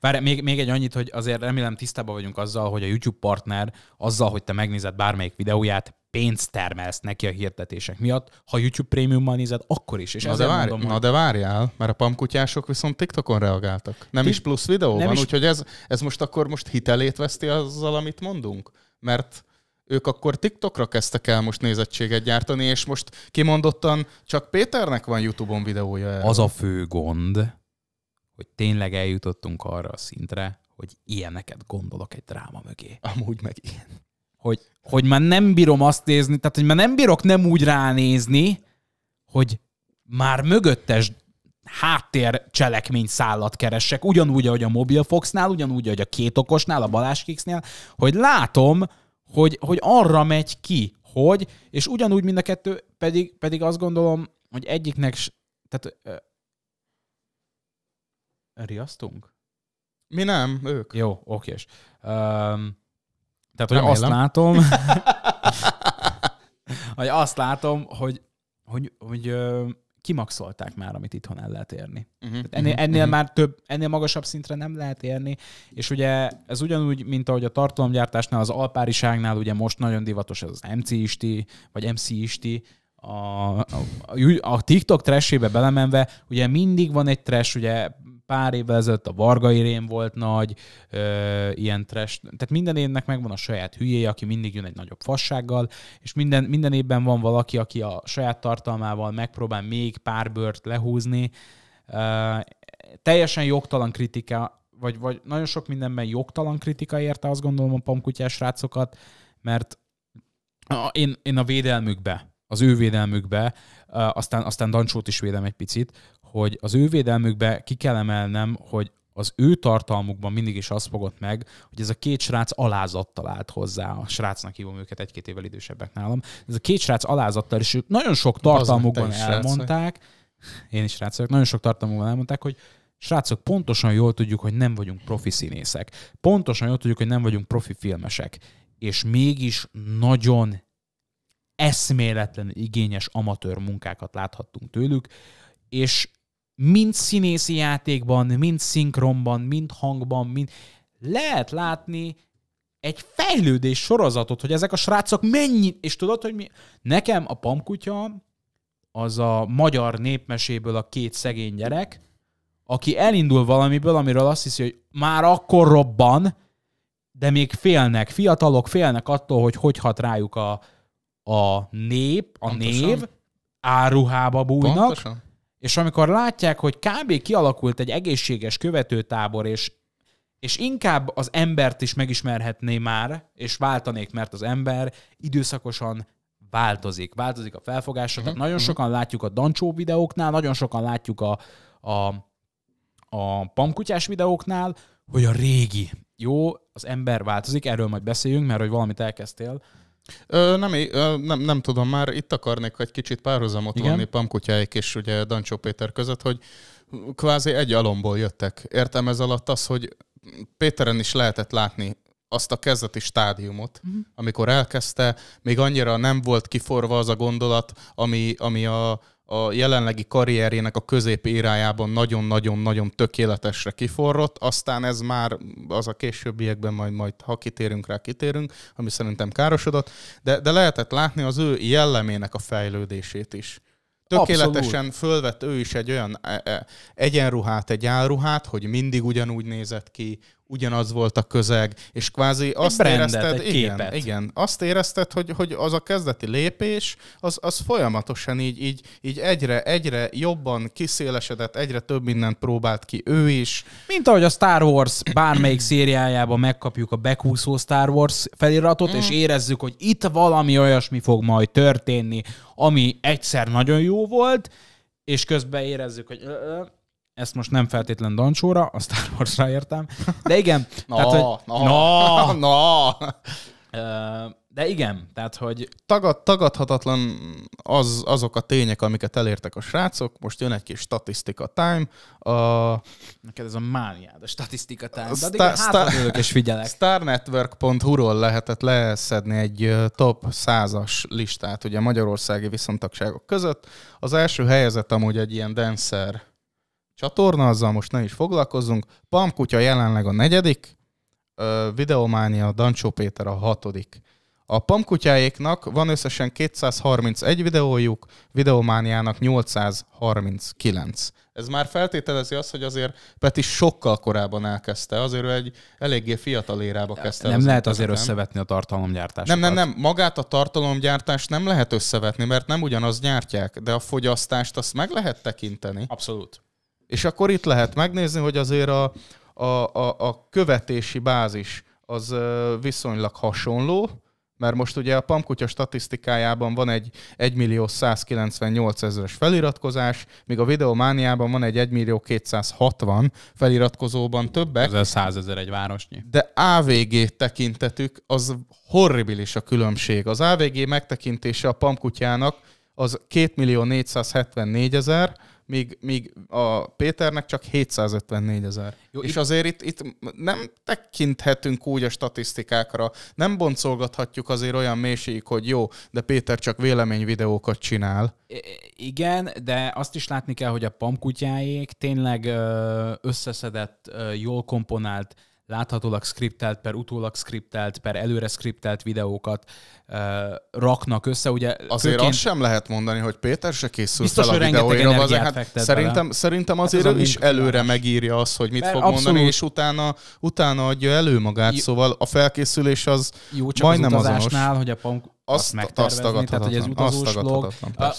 Várj, még, még egy annyit, hogy azért remélem tisztában vagyunk azzal, hogy a YouTube partner azzal, hogy te megnézed bármelyik videóját, pénzt termelsz neki a hirdetések miatt. Ha YouTube prémiummal nézed, akkor is. És na, de várj, mondom, na hogy... de várjál, mert a pamkutyások viszont TikTokon reagáltak. Nem Ti... is plusz videó van, is... úgyhogy ez, ez most akkor most hitelét veszti azzal, amit mondunk. Mert ők akkor TikTokra kezdtek el most nézettséget gyártani, és most kimondottan csak Péternek van YouTube-on videója. Erről. Az a fő gond, hogy tényleg eljutottunk arra a szintre, hogy ilyeneket gondolok egy dráma mögé. Amúgy meg ilyen. Hogy, hogy már nem bírom azt nézni, tehát hogy már nem bírok nem úgy ránézni, hogy már mögöttes háttér cselekmény szállat keresek, ugyanúgy, ahogy a foxnál, ugyanúgy, ahogy a két okosnál, a Balázs Kicksnél, hogy látom, hogy, hogy arra megy ki, hogy, és ugyanúgy mind a kettő, pedig, pedig azt gondolom, hogy egyiknek, tehát Riasztunk? Mi nem, ők. Jó, oké. Um, tehát, hogy azt látom, [LAUGHS] [LAUGHS] hogy azt látom, hogy, hogy, hogy ö, kimaxolták már, amit itthon el lehet érni. Uh-huh. Ennél, mhm, ennél uh-huh. már több, ennél magasabb szintre nem lehet érni, és ugye ez ugyanúgy, mint ahogy a tartalomgyártásnál, az alpáriságnál, ugye most nagyon divatos ez az MC isti, vagy MC isti, a, a, a TikTok trashébe belemenve, ugye mindig van egy trash, ugye pár év ezelőtt a Varga Irén volt nagy, ö, ilyen trash, tehát minden évnek megvan a saját hülyéje, aki mindig jön egy nagyobb fassággal, és minden, minden évben van valaki, aki a saját tartalmával megpróbál még pár bört lehúzni. Ö, teljesen jogtalan kritika, vagy, vagy nagyon sok mindenben jogtalan kritika érte, azt gondolom a pamkutyás rácokat, mert a, én, én a védelmükbe, az ő védelmükbe, aztán, aztán Dancsót is védem egy picit, hogy az ő védelmükbe ki kell emelnem, hogy az ő tartalmukban mindig is az fogott meg, hogy ez a két srác alázattal állt hozzá. A srácnak hívom őket egy-két évvel idősebbek nálam. Ez a két srác alázattal, és ők nagyon sok tartalmukban Bazán, elmondták, srácok. én is srácok, nagyon sok tartalmukban elmondták, hogy srácok, pontosan jól tudjuk, hogy nem vagyunk profi színészek. Pontosan jól tudjuk, hogy nem vagyunk profi filmesek. És mégis nagyon eszméletlen igényes amatőr munkákat láthattunk tőlük, és mind színészi játékban, mind szinkronban, mind hangban, mind lehet látni egy fejlődés sorozatot, hogy ezek a srácok mennyit, és tudod, hogy mi? Nekem a pamkutya az a magyar népmeséből a két szegény gyerek, aki elindul valamiből, amiről azt hiszi, hogy már akkor robban, de még félnek, fiatalok félnek attól, hogy hogy hat rájuk a, a nép, a Pontosan. név, áruhába bújnak, Pontosan. És amikor látják, hogy kb. kialakult egy egészséges követőtábor, és, és inkább az embert is megismerhetné már, és váltanék, mert az ember időszakosan változik. Változik a felfogása. Uh-huh. Nagyon uh-huh. sokan látjuk a Dancsó videóknál, nagyon sokan látjuk a, a, a pamkutyás videóknál, hogy a régi. Jó, az ember változik, erről majd beszéljünk, mert hogy valamit elkezdtél, Ö, nem, ö, nem, nem tudom, már itt akarnék egy kicsit párhuzamot Igen? vonni Pamkutyáik és ugye Dancsó Péter között, hogy kvázi egy alomból jöttek. Értem ez alatt az, hogy Péteren is lehetett látni azt a kezdeti stádiumot, uh-huh. amikor elkezdte, még annyira nem volt kiforva az a gondolat, ami, ami a, a jelenlegi karrierjének a középérájában nagyon-nagyon-nagyon tökéletesre kiforrott, aztán ez már az a későbbiekben majd, majd ha kitérünk rá, kitérünk, ami szerintem károsodott, de, de lehetett látni az ő jellemének a fejlődését is. Tökéletesen Abszolút. fölvett ő is egy olyan e, e, egyenruhát, egy álruhát, hogy mindig ugyanúgy nézett ki, ugyanaz volt a közeg, és kvázi azt brandet, érezted, igen, képet. igen, azt érezted, hogy, hogy az a kezdeti lépés, az, az folyamatosan így, így, így egyre, egyre jobban kiszélesedett, egyre több mindent próbált ki ő is. Mint ahogy a Star Wars bármelyik szériájában megkapjuk a bekúszó Star Wars feliratot, mm. és érezzük, hogy itt valami olyasmi fog majd történni, ami egyszer nagyon jó volt, és közben érezzük, hogy ezt most nem feltétlen Dancsóra, a Star wars értem, de igen. [LAUGHS] na, tehát, hogy, na, na, [LAUGHS] na. De igen, tehát hogy... Tagad, tagadhatatlan az, azok a tények, amiket elértek a srácok. Most jön egy kis statisztika time. A... Neked ez a mániád, a statisztika time. De igen, star, és figyelek. Starnetwork.hu-ról lehetett leszedni egy top 100-as listát ugye magyarországi viszontagságok között. Az első helyezett amúgy egy ilyen dancer csatorna, azzal most nem is foglalkozzunk. Pamkutya jelenleg a negyedik, Videománia Dancsó Péter a hatodik. A pamkutyáéknak van összesen 231 videójuk, videomániának 839. Ez már feltételezi azt, hogy azért Peti sokkal korábban elkezdte, azért ő egy eléggé fiatal érába kezdte. Nem az lehet azért nem. összevetni a tartalomgyártást. Nem, nem, nem, magát a tartalomgyártást nem lehet összevetni, mert nem ugyanaz gyártják, de a fogyasztást azt meg lehet tekinteni. Abszolút. És akkor itt lehet megnézni, hogy azért a, a, a, a követési bázis az viszonylag hasonló, mert most ugye a pamkutya statisztikájában van egy 1 millió 198 ezeres feliratkozás, míg a videomániában van egy 1 millió 260 feliratkozóban többek. Ez 100 ezer egy városnyi. De AVG tekintetük, az horribilis a különbség. Az AVG megtekintése a pamkutyának az 2 millió 474 ezer, míg, míg a Péternek csak 754 ezer. És itt... azért itt, itt nem tekinthetünk úgy a statisztikákra, nem boncolgathatjuk azért olyan mélységig, hogy jó, de Péter csak véleményvideókat csinál. igen, de azt is látni kell, hogy a pamkutyáék tényleg összeszedett, jól komponált láthatólag skriptelt, per utólag skriptelt, per előre skriptelt videókat uh, raknak össze. Ugye azért főként... azt sem lehet mondani, hogy Péter se készült Biztos, fel a videóira. Hát szerintem, szerintem hát azért Ez ő is előre megírja azt, hogy mit Mert fog abszolút... mondani, és utána, utána adja elő magát, J... szóval a felkészülés az Jó, csak majdnem az azonos. hogy a punk, azt, azt azt tehát hogy ez utazós azt log.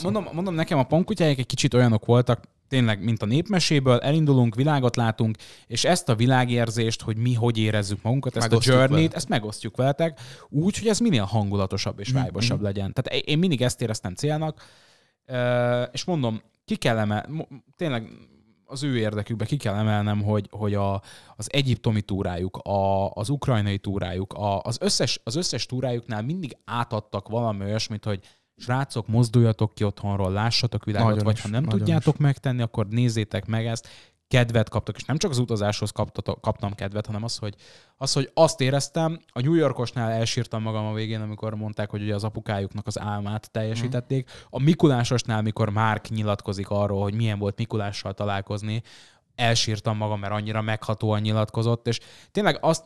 Mondom, mondom nekem, a pankutyáik egy kicsit olyanok voltak, tényleg, mint a népmeséből, elindulunk, világot látunk, és ezt a világérzést, hogy mi hogy érezzük magunkat, ezt megosztjuk a journey ezt megosztjuk veletek, úgy, hogy ez minél hangulatosabb és mhm. vájbosabb mm-hmm. legyen. Tehát én mindig ezt éreztem célnak, és mondom, ki kell emel, tényleg az ő érdekükbe ki kell emelnem, hogy, hogy a, az egyiptomi túrájuk, a, az ukrajnai túrájuk, a, az, összes, az összes túrájuknál mindig átadtak valami olyasmit, hogy srácok, mozduljatok ki otthonról, lássatok világot, nagyon vagy is, ha nem tudjátok is. megtenni, akkor nézzétek meg ezt, kedvet kaptok, és nem csak az utazáshoz kaptatok, kaptam kedvet, hanem az, hogy, az, hogy azt éreztem, a New Yorkosnál elsírtam magam a végén, amikor mondták, hogy ugye az apukájuknak az álmát teljesítették. Mhm. A Mikulásosnál, amikor Márk nyilatkozik arról, hogy milyen volt Mikulással találkozni, elsírtam magam, mert annyira meghatóan nyilatkozott, és tényleg azt,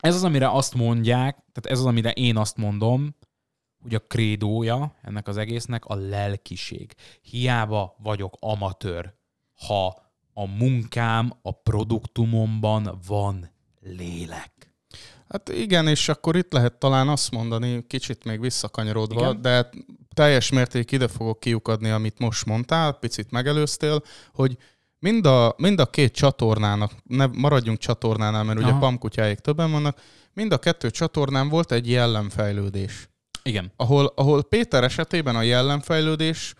ez az, amire azt mondják, tehát ez az, amire én azt mondom, ugye a krédója ennek az egésznek a lelkiség. Hiába vagyok amatőr, ha a munkám, a produktumomban van lélek. Hát igen, és akkor itt lehet talán azt mondani, kicsit még visszakanyarodva, igen? de teljes mértékig ide fogok kiukadni, amit most mondtál, picit megelőztél, hogy mind a, mind a két csatornának, ne maradjunk csatornánál, mert Aha. ugye pamkutyáik többen vannak, mind a kettő csatornán volt egy jellemfejlődés. Igen. Ahol, ahol Péter esetében a jellemfejlődés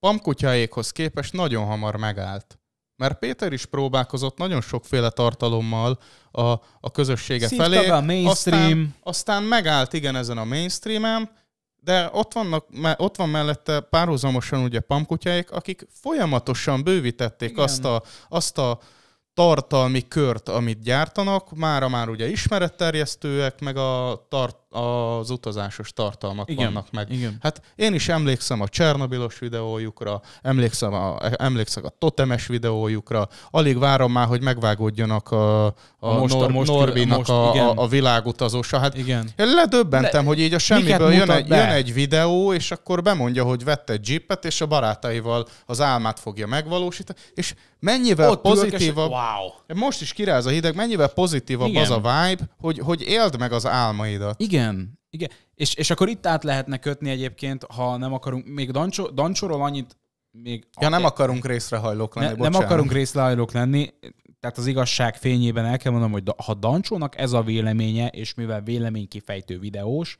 pamkutyáékhoz képest nagyon hamar megállt. Mert Péter is próbálkozott nagyon sokféle tartalommal a, a közössége Szívta felé. a mainstream. Aztán, aztán megállt igen ezen a mainstreamen, de ott, vannak, ott van mellette párhuzamosan ugye pamkutyáik, akik folyamatosan bővítették azt a, azt a tartalmi kört, amit gyártanak, mára már ugye ismeretterjesztőek, meg a tart, az utazásos tartalmak igen, vannak meg. Igen. Hát én is emlékszem a Csernobilos videójukra, emlékszem a, emlékszem a Totemes videójukra, alig várom már, hogy megvágódjanak a, a, a Nor, a most, Norbinak most, a, a, a Hát igen. én ledöbbentem, De, hogy így a semmiből jön egy, jön egy videó, és akkor bemondja, hogy vette egy jeepet, és a barátaival az álmát fogja megvalósítani, és mennyivel Ott pozitívabb, ülök, és... wow. most is kiráz a hideg, mennyivel pozitívabb igen. az a vibe, hogy, hogy éld meg az álmaidat. Igen. Igen, igen. És, és akkor itt át lehetne kötni egyébként, ha nem akarunk, még Dancsó, Dancsóról annyit még... Ja, nem akarunk részrehajlók lenni, ne, bocsánat. Nem akarunk részrehajlók lenni, tehát az igazság fényében el kell mondanom, hogy ha Dancsónak ez a véleménye, és mivel véleménykifejtő videós,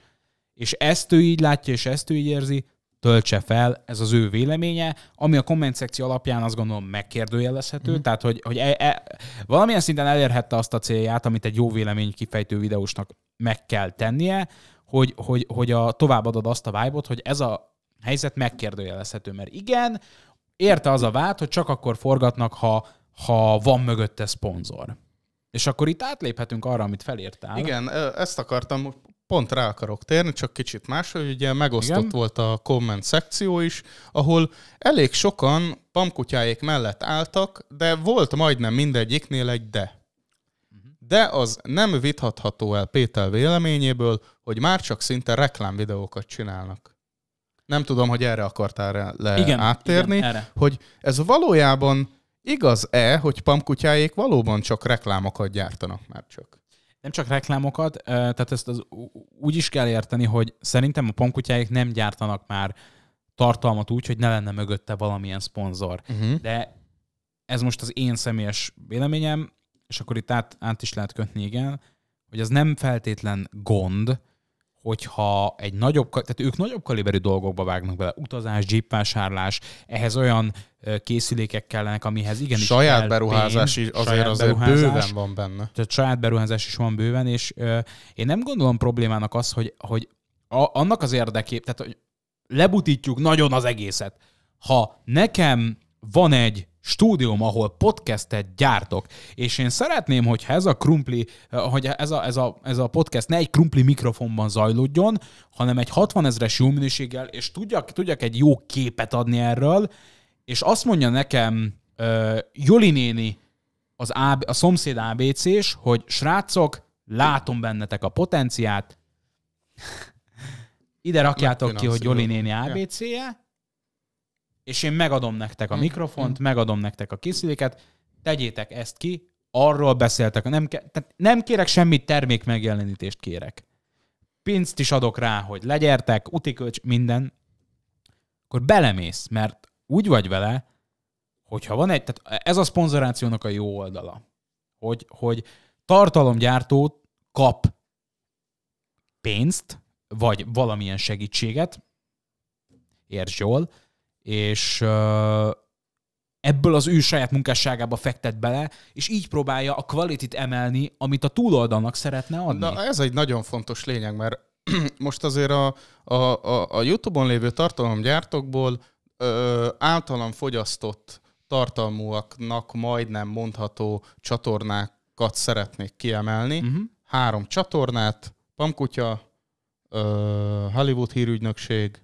és ezt ő így látja, és ezt ő így érzi, töltse fel, ez az ő véleménye, ami a komment szekció alapján azt gondolom megkérdőjelezhető, mm. tehát hogy, hogy e, e, valamilyen szinten elérhette azt a célját, amit egy jó vélemény kifejtő videósnak meg kell tennie, hogy, hogy, hogy a, továbbadod azt a vibe hogy ez a helyzet megkérdőjelezhető, mert igen, érte az a vált, hogy csak akkor forgatnak, ha, ha van mögötte szponzor. És akkor itt átléphetünk arra, amit felírtál. Igen, ezt akartam, pont rá akarok térni, csak kicsit más, hogy ugye megosztott Igen. volt a komment szekció is, ahol elég sokan pamkutyáik mellett álltak, de volt majdnem mindegyiknél egy de de az nem vitatható el Péter véleményéből, hogy már csak szinte reklámvideókat csinálnak. Nem tudom, hogy erre akartál e le igen, áttérni, igen, erre. hogy ez valójában igaz-e, hogy pamkutyáik valóban csak reklámokat gyártanak már csak? Nem csak reklámokat, tehát ezt az, úgy is kell érteni, hogy szerintem a pamkutyáik nem gyártanak már tartalmat úgy, hogy ne lenne mögötte valamilyen szponzor. Uh-huh. De ez most az én személyes véleményem, és akkor itt át, át is lehet kötni, igen, hogy az nem feltétlen gond, hogyha egy nagyobb, tehát ők nagyobb kaliberű dolgokba vágnak bele, utazás, jeepvásárlás, ehhez olyan készülékek kellenek, amihez igenis Saját kell beruházás pénz, is azért saját azért beruházás, bőven van benne. Tehát saját beruházás is van bőven, és ö, én nem gondolom problémának az, hogy, hogy a, annak az érdekép, tehát hogy lebutítjuk nagyon az egészet. Ha nekem van egy stúdióm, ahol podcastet gyártok. És én szeretném, hogy ez a krumpli, hogy ez a, ez a, ez a podcast ne egy krumpli mikrofonban zajlódjon, hanem egy 60 ezres jó minőséggel, és tudjak, tudjak egy jó képet adni erről, és azt mondja nekem uh, Joli néni, az a a szomszéd ABC-s, hogy srácok, látom bennetek a potenciát, ide rakjátok ki, hogy Joli néni ABC-je, és én megadom nektek a mm. mikrofont, mm. megadom nektek a készüléket, tegyétek ezt ki, arról beszéltek. Nem, ke- tehát nem kérek semmit, termék megjelenítést kérek. Pénzt is adok rá, hogy legyertek, utikölcs, minden. Akkor belemész, mert úgy vagy vele, hogyha van egy, tehát ez a szponzorációnak a jó oldala, hogy, hogy tartalomgyártót kap pénzt, vagy valamilyen segítséget, értsd jól, és ebből az ő saját munkásságába fektet bele, és így próbálja a kvalitit emelni, amit a túloldalnak szeretne adni. Na, ez egy nagyon fontos lényeg, mert [CLEARS THROAT] most azért a, a, a, a YouTube-on lévő tartalomgyártókból ö, általam fogyasztott tartalmúaknak majdnem mondható csatornákat szeretnék kiemelni. Uh-huh. Három csatornát, Pamkutya, ö, Hollywood hírügynökség,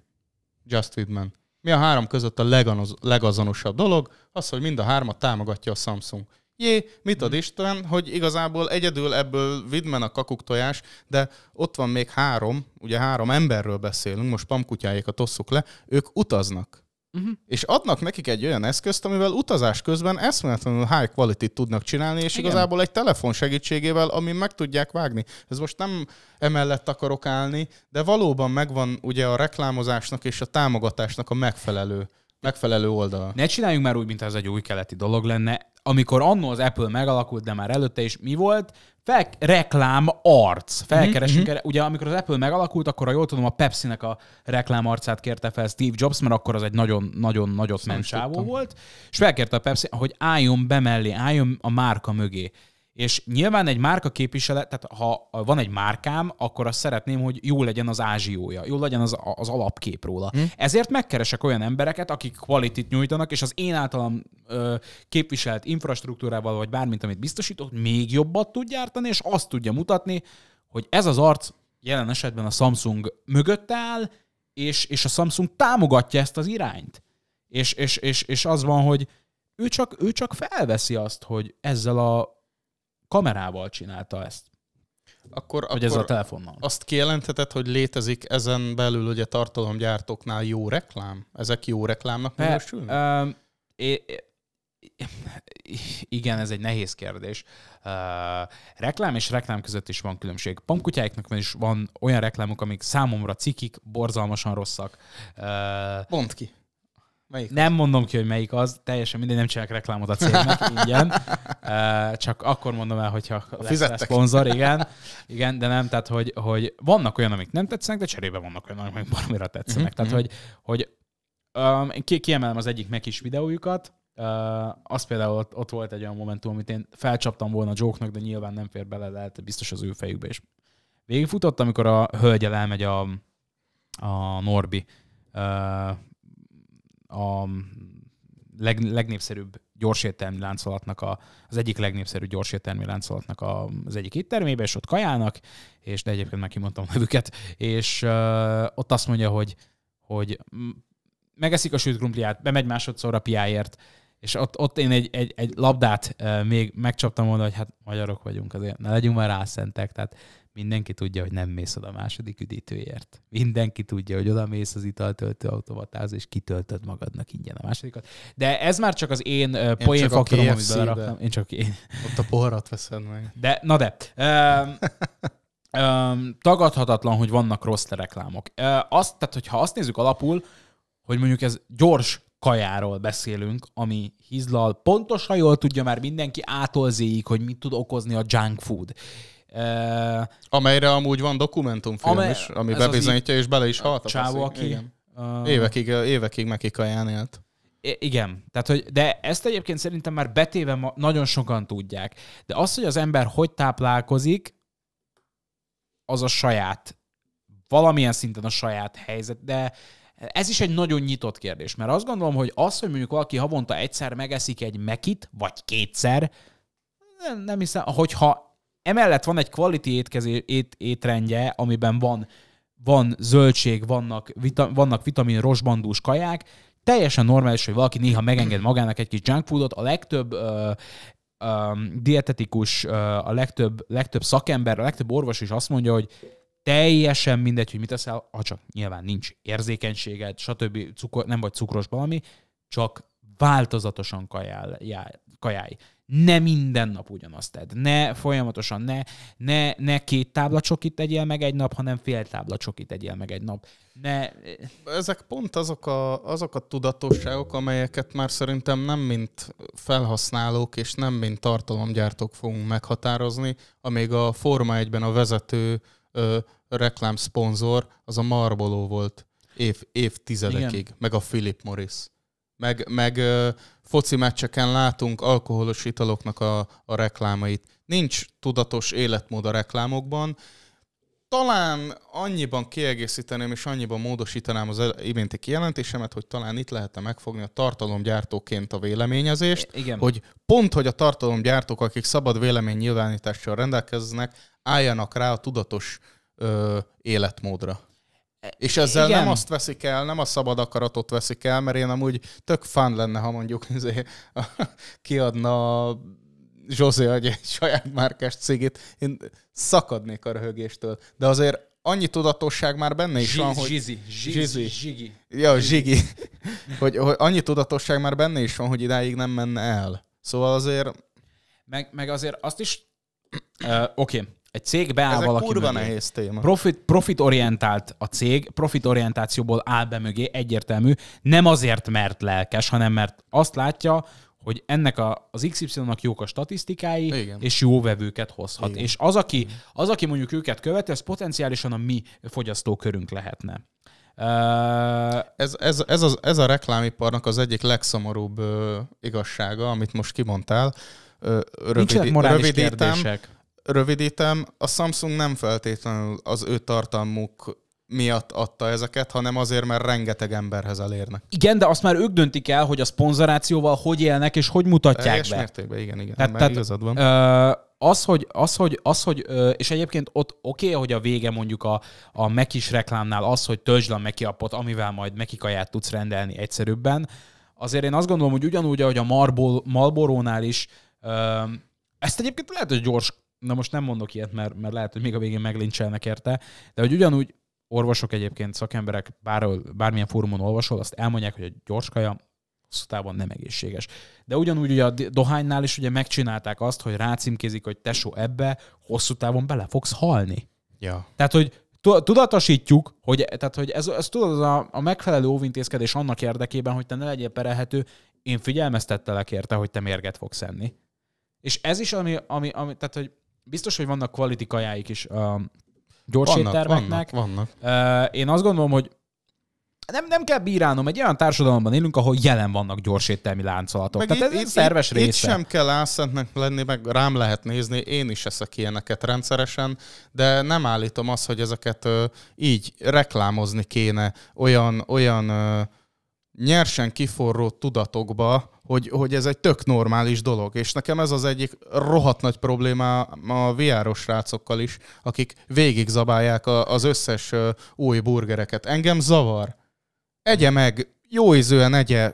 Just Widman. Mi a három között a leganoz, legazonosabb dolog? Az, hogy mind a hármat támogatja a Samsung. Jé, mit ad hm. Isten, hogy igazából egyedül ebből Vidmen a tojás, de ott van még három, ugye három emberről beszélünk, most pamkutyáikat osszuk le, ők utaznak. Uh-huh. És adnak nekik egy olyan eszközt, amivel utazás közben eszméletlenül high quality tudnak csinálni, és Igen. igazából egy telefon segítségével, ami meg tudják vágni. Ez most nem emellett akarok állni, de valóban megvan ugye a reklámozásnak és a támogatásnak a megfelelő megfelelő oldala. Ne csináljunk már úgy, mintha ez egy új keleti dolog lenne. Amikor annó az Apple megalakult, de már előtte is mi volt? fel, reklám arc. Felkeresünk mm-hmm. erre. Ugye amikor az Apple megalakult, akkor a jól tudom, a Pepsi-nek a reklám arcát kérte fel Steve Jobs, mert akkor az egy nagyon-nagyon nagyot ment csávó volt. És felkérte a Pepsi, hogy álljon be mellé, álljon a márka mögé. És nyilván egy márka képviselet, tehát ha van egy márkám, akkor azt szeretném, hogy jó legyen az ázsiója, jó legyen az, az alapkép róla. Hm? Ezért megkeresek olyan embereket, akik kvalitit nyújtanak, és az én általam ö, képviselt infrastruktúrával, vagy bármint, amit biztosítok, még jobbat tud gyártani, és azt tudja mutatni, hogy ez az arc jelen esetben a Samsung mögött áll, és, és a Samsung támogatja ezt az irányt. És, és, és, és az van, hogy ő csak, ő csak felveszi azt, hogy ezzel a kamerával csinálta ezt. Akkor, hogy akkor ez a telefonnal. Azt kijelentheted, hogy létezik ezen belül ugye tartalomgyártóknál jó reklám? Ezek jó reklámnak minősülnek? Um, é, igen, ez egy nehéz kérdés. Uh, reklám és reklám között is van különbség. Pamkutyáiknak is van olyan reklámok, amik számomra cikik, borzalmasan rosszak. Uh, Pont ki. Melyik nem az? mondom ki, hogy melyik az, teljesen mindegy, nem csinálok reklámot a cégnek, [LAUGHS] ingyen. Csak akkor mondom el, hogyha lesz lesz szponzor, igen. Igen, de nem, tehát hogy, hogy vannak olyan, amik nem tetszenek, de cserébe vannak olyanok, amik baromira tetszenek. Mm-hmm. Tehát, mhm. hogy, hogy um, én kiemelem az egyik meg kis videójukat, Uh, az például ott, ott volt egy olyan momentum, amit én felcsaptam volna a jóknak, de nyilván nem fér bele, lehet biztos az ő fejükbe is. Végigfutott, amikor a hölgyel elmegy a, a Norbi uh, a leg, legnépszerűbb gyorsértelmi láncolatnak, a, az egyik legnépszerűbb gyorsértelmi láncolatnak a, az egyik éttermébe, és ott kajának és de egyébként már kimondtam nevüket, és uh, ott azt mondja, hogy, hogy megeszik a sült krumpliát, bemegy másodszor a piáért, és ott, ott én egy, egy, egy labdát uh, még megcsaptam volna, hogy hát magyarok vagyunk, azért ne legyünk már rászentek, tehát Mindenki tudja, hogy nem mész oda a második üdítőért. Mindenki tudja, hogy oda mész az italtöltő automatához, és kitöltöd magadnak ingyen a másodikat. De ez már csak az én, én poénfaktorom, amit beleraktam. Én csak én. Ott a poharat veszed meg. De, na de. Um, um, tagadhatatlan, hogy vannak rossz reklámok. Uh, azt, tehát, hogyha azt nézzük alapul, hogy mondjuk ez gyors kajáról beszélünk, ami hízlal pontosan jól tudja már mindenki átolzéig, hogy mit tud okozni a junk food. Uh, Amelyre amúgy van dokumentumfilm amely, is, ami bebizonyítja, és bele is halt a csávó, aki igen. Uh, évekig, évekig Mekikaján élt. Igen, tehát, hogy, de ezt egyébként szerintem már betéve ma nagyon sokan tudják. De az, hogy az ember hogy táplálkozik, az a saját, valamilyen szinten a saját helyzet, de ez is egy nagyon nyitott kérdés, mert azt gondolom, hogy az, hogy mondjuk valaki havonta egyszer megeszik egy mekit, vagy kétszer, nem hiszem, hogyha Emellett van egy quality ét, étrendje, amiben van, van zöldség, vannak, vita, vannak vitamin rosbandús kaják, teljesen normális, hogy valaki néha megenged magának egy kis junk foodot, a legtöbb ö, ö, dietetikus, ö, a legtöbb, legtöbb szakember, a legtöbb orvos is azt mondja, hogy teljesen mindegy, hogy mit teszel, ha csak nyilván nincs érzékenységed, stb. Cukor, nem vagy cukros valami, csak változatosan kajál, já, kajálj ne minden nap ugyanazt tedd. Ne folyamatosan, ne, ne, ne két tábla csokit tegyél meg egy nap, hanem fél tábla csokit tegyél meg egy nap. Ne... Ezek pont azok a, azok a tudatosságok, amelyeket már szerintem nem mint felhasználók és nem mint tartalomgyártók fogunk meghatározni, amíg a Forma egyben a vezető ö, reklámszponzor az a Marboló volt év, évtizedekig, Igen. meg a Philip Morris. Meg, meg foci meccseken látunk alkoholos italoknak a, a reklámait. Nincs tudatos életmód a reklámokban. Talán annyiban kiegészíteném és annyiban módosítanám az iménti kijelentésemet, hogy talán itt lehetne megfogni a tartalomgyártóként a véleményezést, Igen. hogy pont, hogy a tartalomgyártók, akik szabad vélemény nyilvánítással rendelkeznek, álljanak rá a tudatos ö, életmódra. És ezzel Igen. nem azt veszik el, nem a szabad akaratot veszik el, mert én amúgy tök fán lenne, ha mondjuk [LAUGHS] izé, kiadna Zsózé egy [LAUGHS] saját márkás cégét, én szakadnék a röhögéstől. De azért annyi tudatosság már benne is van, hogy... Zsizi, zsizi, zsigi. Ja, zsigi. [LAUGHS] hogy, hogy annyi tudatosság már benne is van, hogy idáig nem menne el. Szóval azért... Meg, meg azért azt is... Uh, [CLEARS THROAT] Oké, okay egy cég beáll Ezek valaki kurva mögé. nehéz téma. Profit, profit orientált a cég, profit orientációból áll be mögé, egyértelmű. Nem azért, mert lelkes, hanem mert azt látja, hogy ennek a, az XY-nak jók a statisztikái, Igen. és jó vevőket hozhat. Igen. És az aki, az, aki mondjuk őket követi, az potenciálisan a mi fogyasztókörünk lehetne. Uh, ez, ez, ez, az, ez a reklámiparnak az egyik legszomorúbb uh, igazsága, amit most kimondtál. Nincsenek rövid, rövidítem, kérdések rövidítem, a Samsung nem feltétlenül az ő tartalmuk miatt adta ezeket, hanem azért, mert rengeteg emberhez elérnek. Igen, de azt már ők döntik el, hogy a szponzorációval hogy élnek és hogy mutatják Egyes be. mértékben, igen, igen. Tehát, tehát igazad van. Ö, az, hogy, az, hogy, az, hogy ö, és egyébként ott oké, okay, hogy a vége mondjuk a, a mekis reklámnál az, hogy töltsd a meki appot, amivel majd kaját tudsz rendelni egyszerűbben. Azért én azt gondolom, hogy ugyanúgy, ahogy a Marlboro-nál is, ö, ezt egyébként lehet, hogy gyors na most nem mondok ilyet, mert, mert lehet, hogy még a végén meglincselnek érte, de hogy ugyanúgy orvosok egyébként, szakemberek, bárhol, bármilyen fórumon olvasol, azt elmondják, hogy a gyorskaja hosszú távon nem egészséges. De ugyanúgy ugye a dohánynál is ugye megcsinálták azt, hogy rácímkézik, hogy tesó ebbe, hosszú távon bele fogsz halni. Ja. Tehát, hogy tudatosítjuk, hogy, tehát, hogy ez, ez tudod, a, a megfelelő óvintézkedés annak érdekében, hogy te ne legyél perelhető, én figyelmeztettelek érte, hogy te mérget fogsz enni. És ez is, ami, ami, ami tehát, hogy biztos, hogy vannak quality kajáik is a gyors vannak, Vannak, vannak. Eh, én azt gondolom, hogy nem, nem kell bírálnom, egy olyan társadalomban élünk, ahol jelen vannak gyors ételmi láncolatok. Meg Tehát itt, ez itt, szerves itt, része. Itt sem kell álszentnek lenni, meg rám lehet nézni, én is eszek ilyeneket rendszeresen, de nem állítom azt, hogy ezeket ö, eh, így reklámozni kéne olyan, olyan ö, eh, nyersen kiforró tudatokba, hogy, hogy ez egy tök normális dolog. És nekem ez az egyik rohadt nagy probléma a VR-os is, akik végig zabálják az összes új burgereket. Engem zavar. Egye meg, jó ízűen egye,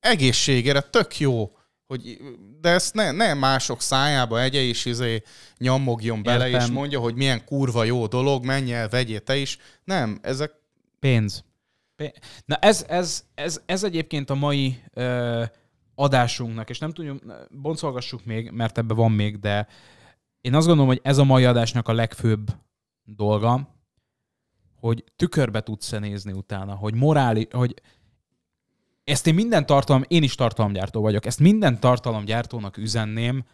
egészségére tök jó hogy de ezt ne, ne mások szájába egye is izé nyomogjon bele, Értem. és mondja, hogy milyen kurva jó dolog, menj el, vegyél te is. Nem, ezek... Pénz. Na ez, ez, ez, ez egyébként a mai ö, adásunknak, és nem tudjuk, boncolgassuk még, mert ebbe van még, de én azt gondolom, hogy ez a mai adásnak a legfőbb dolga, hogy tükörbe tudsz nézni utána, hogy moráli, hogy ezt én minden tartalom, én is tartalomgyártó vagyok, ezt minden tartalomgyártónak üzenném,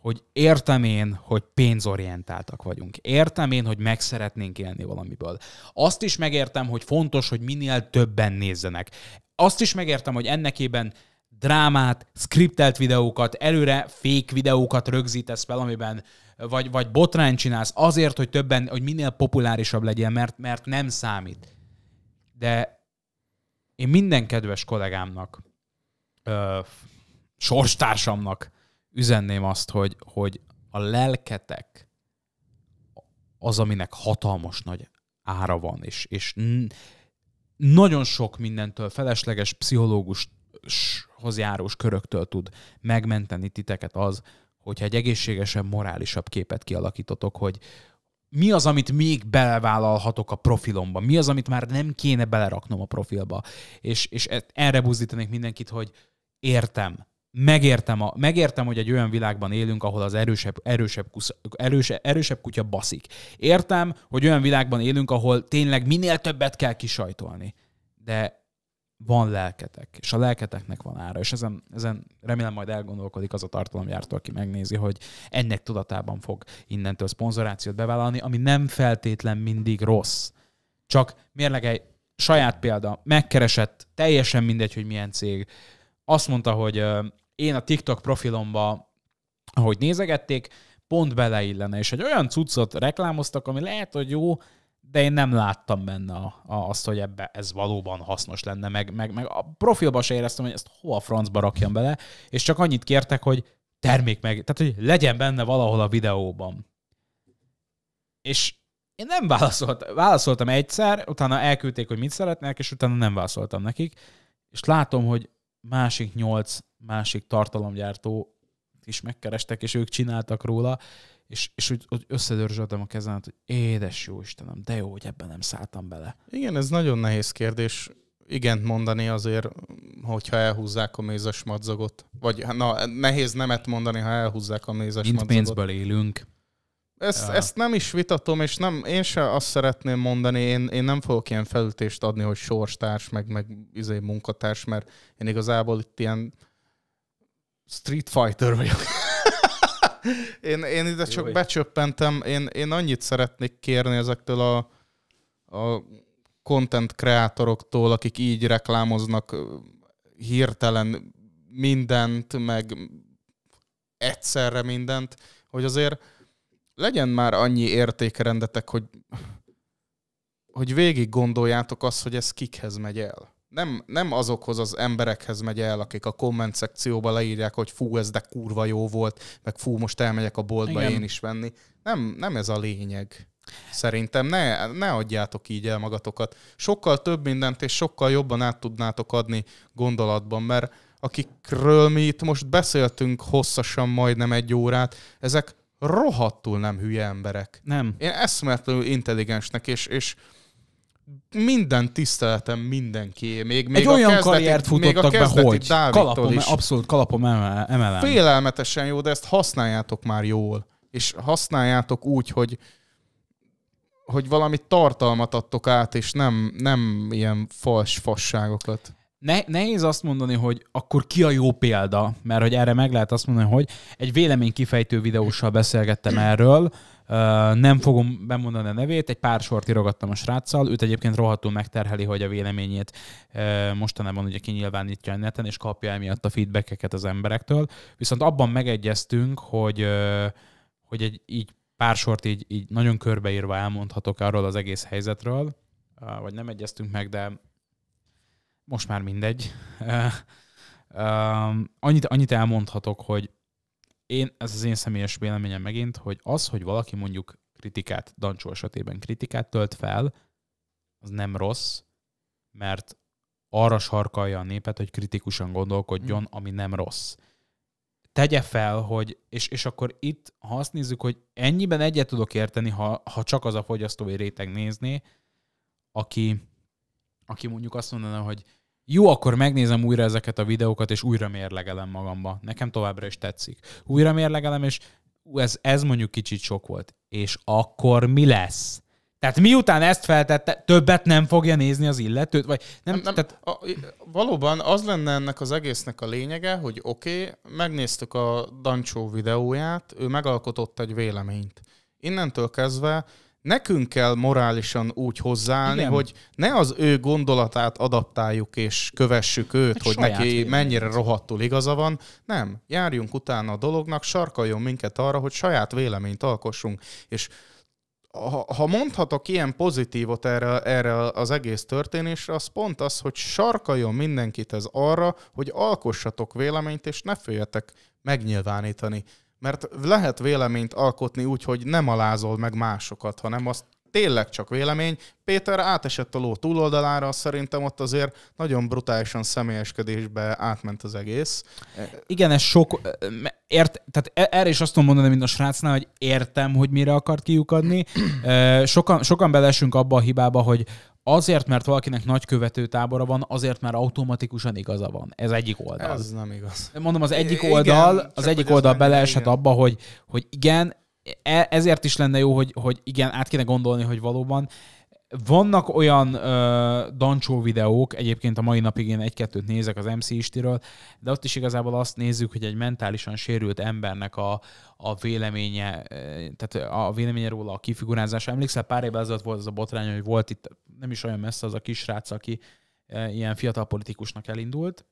hogy értem én, hogy pénzorientáltak vagyunk. Értem én, hogy meg szeretnénk élni valamiből. Azt is megértem, hogy fontos, hogy minél többen nézzenek. Azt is megértem, hogy ennekében drámát, skriptelt videókat, előre fake videókat rögzítesz fel, amiben vagy, vagy botrány csinálsz azért, hogy többen, hogy minél populárisabb legyen, mert, mert nem számít. De én minden kedves kollégámnak, ö, sorstársamnak, üzenném azt, hogy, hogy a lelketek az, aminek hatalmas nagy ára van, és, és nagyon sok mindentől felesleges pszichológushoz járós köröktől tud megmenteni titeket az, hogyha egy egészségesen morálisabb képet kialakítotok, hogy mi az, amit még belevállalhatok a profilomba, mi az, amit már nem kéne beleraknom a profilba. És, és e- erre buzdítanék mindenkit, hogy értem, megértem, a, megértem, hogy egy olyan világban élünk, ahol az erősebb, erősebb, kusz, erőse, erősebb kutya baszik. Értem, hogy olyan világban élünk, ahol tényleg minél többet kell kisajtolni. De van lelketek, és a lelketeknek van ára, és ezen, ezen remélem majd elgondolkodik az a tartalomjártó, aki megnézi, hogy ennek tudatában fog innentől szponzorációt bevállalni, ami nem feltétlen mindig rossz. Csak mérlegelj, saját példa, megkeresett, teljesen mindegy, hogy milyen cég, azt mondta, hogy én a TikTok profilomba, ahogy nézegették, pont beleillene. És egy olyan cuccot reklámoztak, ami lehet, hogy jó, de én nem láttam benne a, azt, hogy ebbe ez valóban hasznos lenne, meg, meg, meg a profilba se éreztem, hogy ezt hova a francba rakjam bele, és csak annyit kértek, hogy termék meg, tehát hogy legyen benne valahol a videóban. És én nem válaszoltam, válaszoltam egyszer, utána elküldték, hogy mit szeretnék, és utána nem válaszoltam nekik, és látom, hogy másik nyolc másik tartalomgyártó is megkerestek, és ők csináltak róla, és, és úgy, úgy összedörzsöltem a kezemet, hogy édes jó Istenem, de jó, hogy ebben nem szálltam bele. Igen, ez nagyon nehéz kérdés. igen mondani azért, hogyha elhúzzák a mézes madzagot. Vagy hát, na, nehéz nemet mondani, ha elhúzzák a mézes Mind madzagot. pénzből élünk. Ezt, ja. ezt nem is vitatom, és nem, én se azt szeretném mondani, én, én nem fogok ilyen felütést adni, hogy sorstárs, meg, meg izé, munkatárs, mert én igazából itt ilyen Street Fighter vagyok. [LAUGHS] én, én ide csak Jó, becsöppentem, én, én annyit szeretnék kérni ezektől a, a content kreátoroktól, akik így reklámoznak hirtelen mindent, meg egyszerre mindent, hogy azért legyen már annyi értékrendetek, hogy, hogy végig gondoljátok azt, hogy ez kikhez megy el nem, nem azokhoz az emberekhez megy el, akik a komment szekcióba leírják, hogy fú, ez de kurva jó volt, meg fú, most elmegyek a boltba Igen. én is venni. Nem, nem ez a lényeg. Szerintem ne, ne adjátok így el magatokat. Sokkal több mindent és sokkal jobban át tudnátok adni gondolatban, mert akikről mi itt most beszéltünk hosszasan majdnem egy órát, ezek rohadtul nem hülye emberek. Nem. Én eszmetlenül intelligensnek és, és minden tiszteletem mindenki. Még, még Egy a olyan kezdeti, karriert futottak még a be, hogy kalapom, is. abszolút kalapom emelem. Félelmetesen jó, de ezt használjátok már jól. És használjátok úgy, hogy hogy valami tartalmat adtok át, és nem, nem ilyen fals fasságokat. Ne, nehéz azt mondani, hogy akkor ki a jó példa, mert hogy erre meg lehet azt mondani, hogy egy vélemény kifejtő videóssal beszélgettem erről, nem fogom bemondani a nevét, egy pár sort írogattam a sráccal, őt egyébként rohadtul megterheli, hogy a véleményét mostanában ugye kinyilvánítja a neten, és kapja emiatt a feedbackeket az emberektől. Viszont abban megegyeztünk, hogy, hogy egy így pár sort így, így nagyon körbeírva elmondhatok arról az egész helyzetről, vagy nem egyeztünk meg, de most már mindegy. annyit, annyit elmondhatok, hogy én, ez az én személyes véleményem megint, hogy az, hogy valaki mondjuk kritikát, Dancsó esetében kritikát tölt fel, az nem rossz, mert arra sarkalja a népet, hogy kritikusan gondolkodjon, mm. ami nem rossz. Tegye fel, hogy, és, és akkor itt, ha azt nézzük, hogy ennyiben egyet tudok érteni, ha, ha csak az a fogyasztói réteg nézné, aki, aki mondjuk azt mondaná, hogy jó, akkor megnézem újra ezeket a videókat, és újra mérlegelem magamba. Nekem továbbra is tetszik. Újra mérlegelem, és ez, ez mondjuk kicsit sok volt. És akkor mi lesz? Tehát miután ezt feltette, többet nem fogja nézni az illetőt? Vagy nem, nem, tehát... a, valóban az lenne ennek az egésznek a lényege, hogy oké, okay, megnéztük a Dancsó videóját, ő megalkotott egy véleményt. Innentől kezdve nekünk kell morálisan úgy hozzáállni, Igen. hogy ne az ő gondolatát adaptáljuk és kövessük őt, hát hogy neki vélemény. mennyire rohadtul igaza van. Nem, járjunk utána a dolognak, sarkaljon minket arra, hogy saját véleményt alkossunk. És ha, ha mondhatok ilyen pozitívot erre, erre az egész történésre, az pont az, hogy sarkaljon mindenkit ez arra, hogy alkossatok véleményt, és ne féljetek megnyilvánítani. Mert lehet véleményt alkotni úgy, hogy nem alázol meg másokat, hanem azt tényleg csak vélemény. Péter átesett a ló túloldalára, szerintem ott azért nagyon brutálisan személyeskedésbe átment az egész. Igen, ez sok... Ért, tehát e, erre is azt tudom mondani, mint a srácnál, hogy értem, hogy mire akart kiukadni. [CLEARS THROAT] Sokan, sokan belesünk abba a hibába, hogy azért, mert valakinek nagy követőtábora van, azért, mert automatikusan igaza van. Ez egyik oldal. Ez nem igaz. Mondom, az egyik oldal, igen, az egyik oldal beleesett igen. abba, hogy, hogy igen, e- ezért is lenne jó, hogy, hogy igen, át kéne gondolni, hogy valóban vannak olyan ö, dancsó videók, egyébként a mai napig én egy-kettőt nézek az MC Istiről, de ott is igazából azt nézzük, hogy egy mentálisan sérült embernek a, a véleménye, tehát a véleménye róla a kifigurázása. Emlékszel, pár évvel ezelőtt volt az a botrány, hogy volt itt nem is olyan messze az a kisrác, aki ilyen fiatal politikusnak elindult.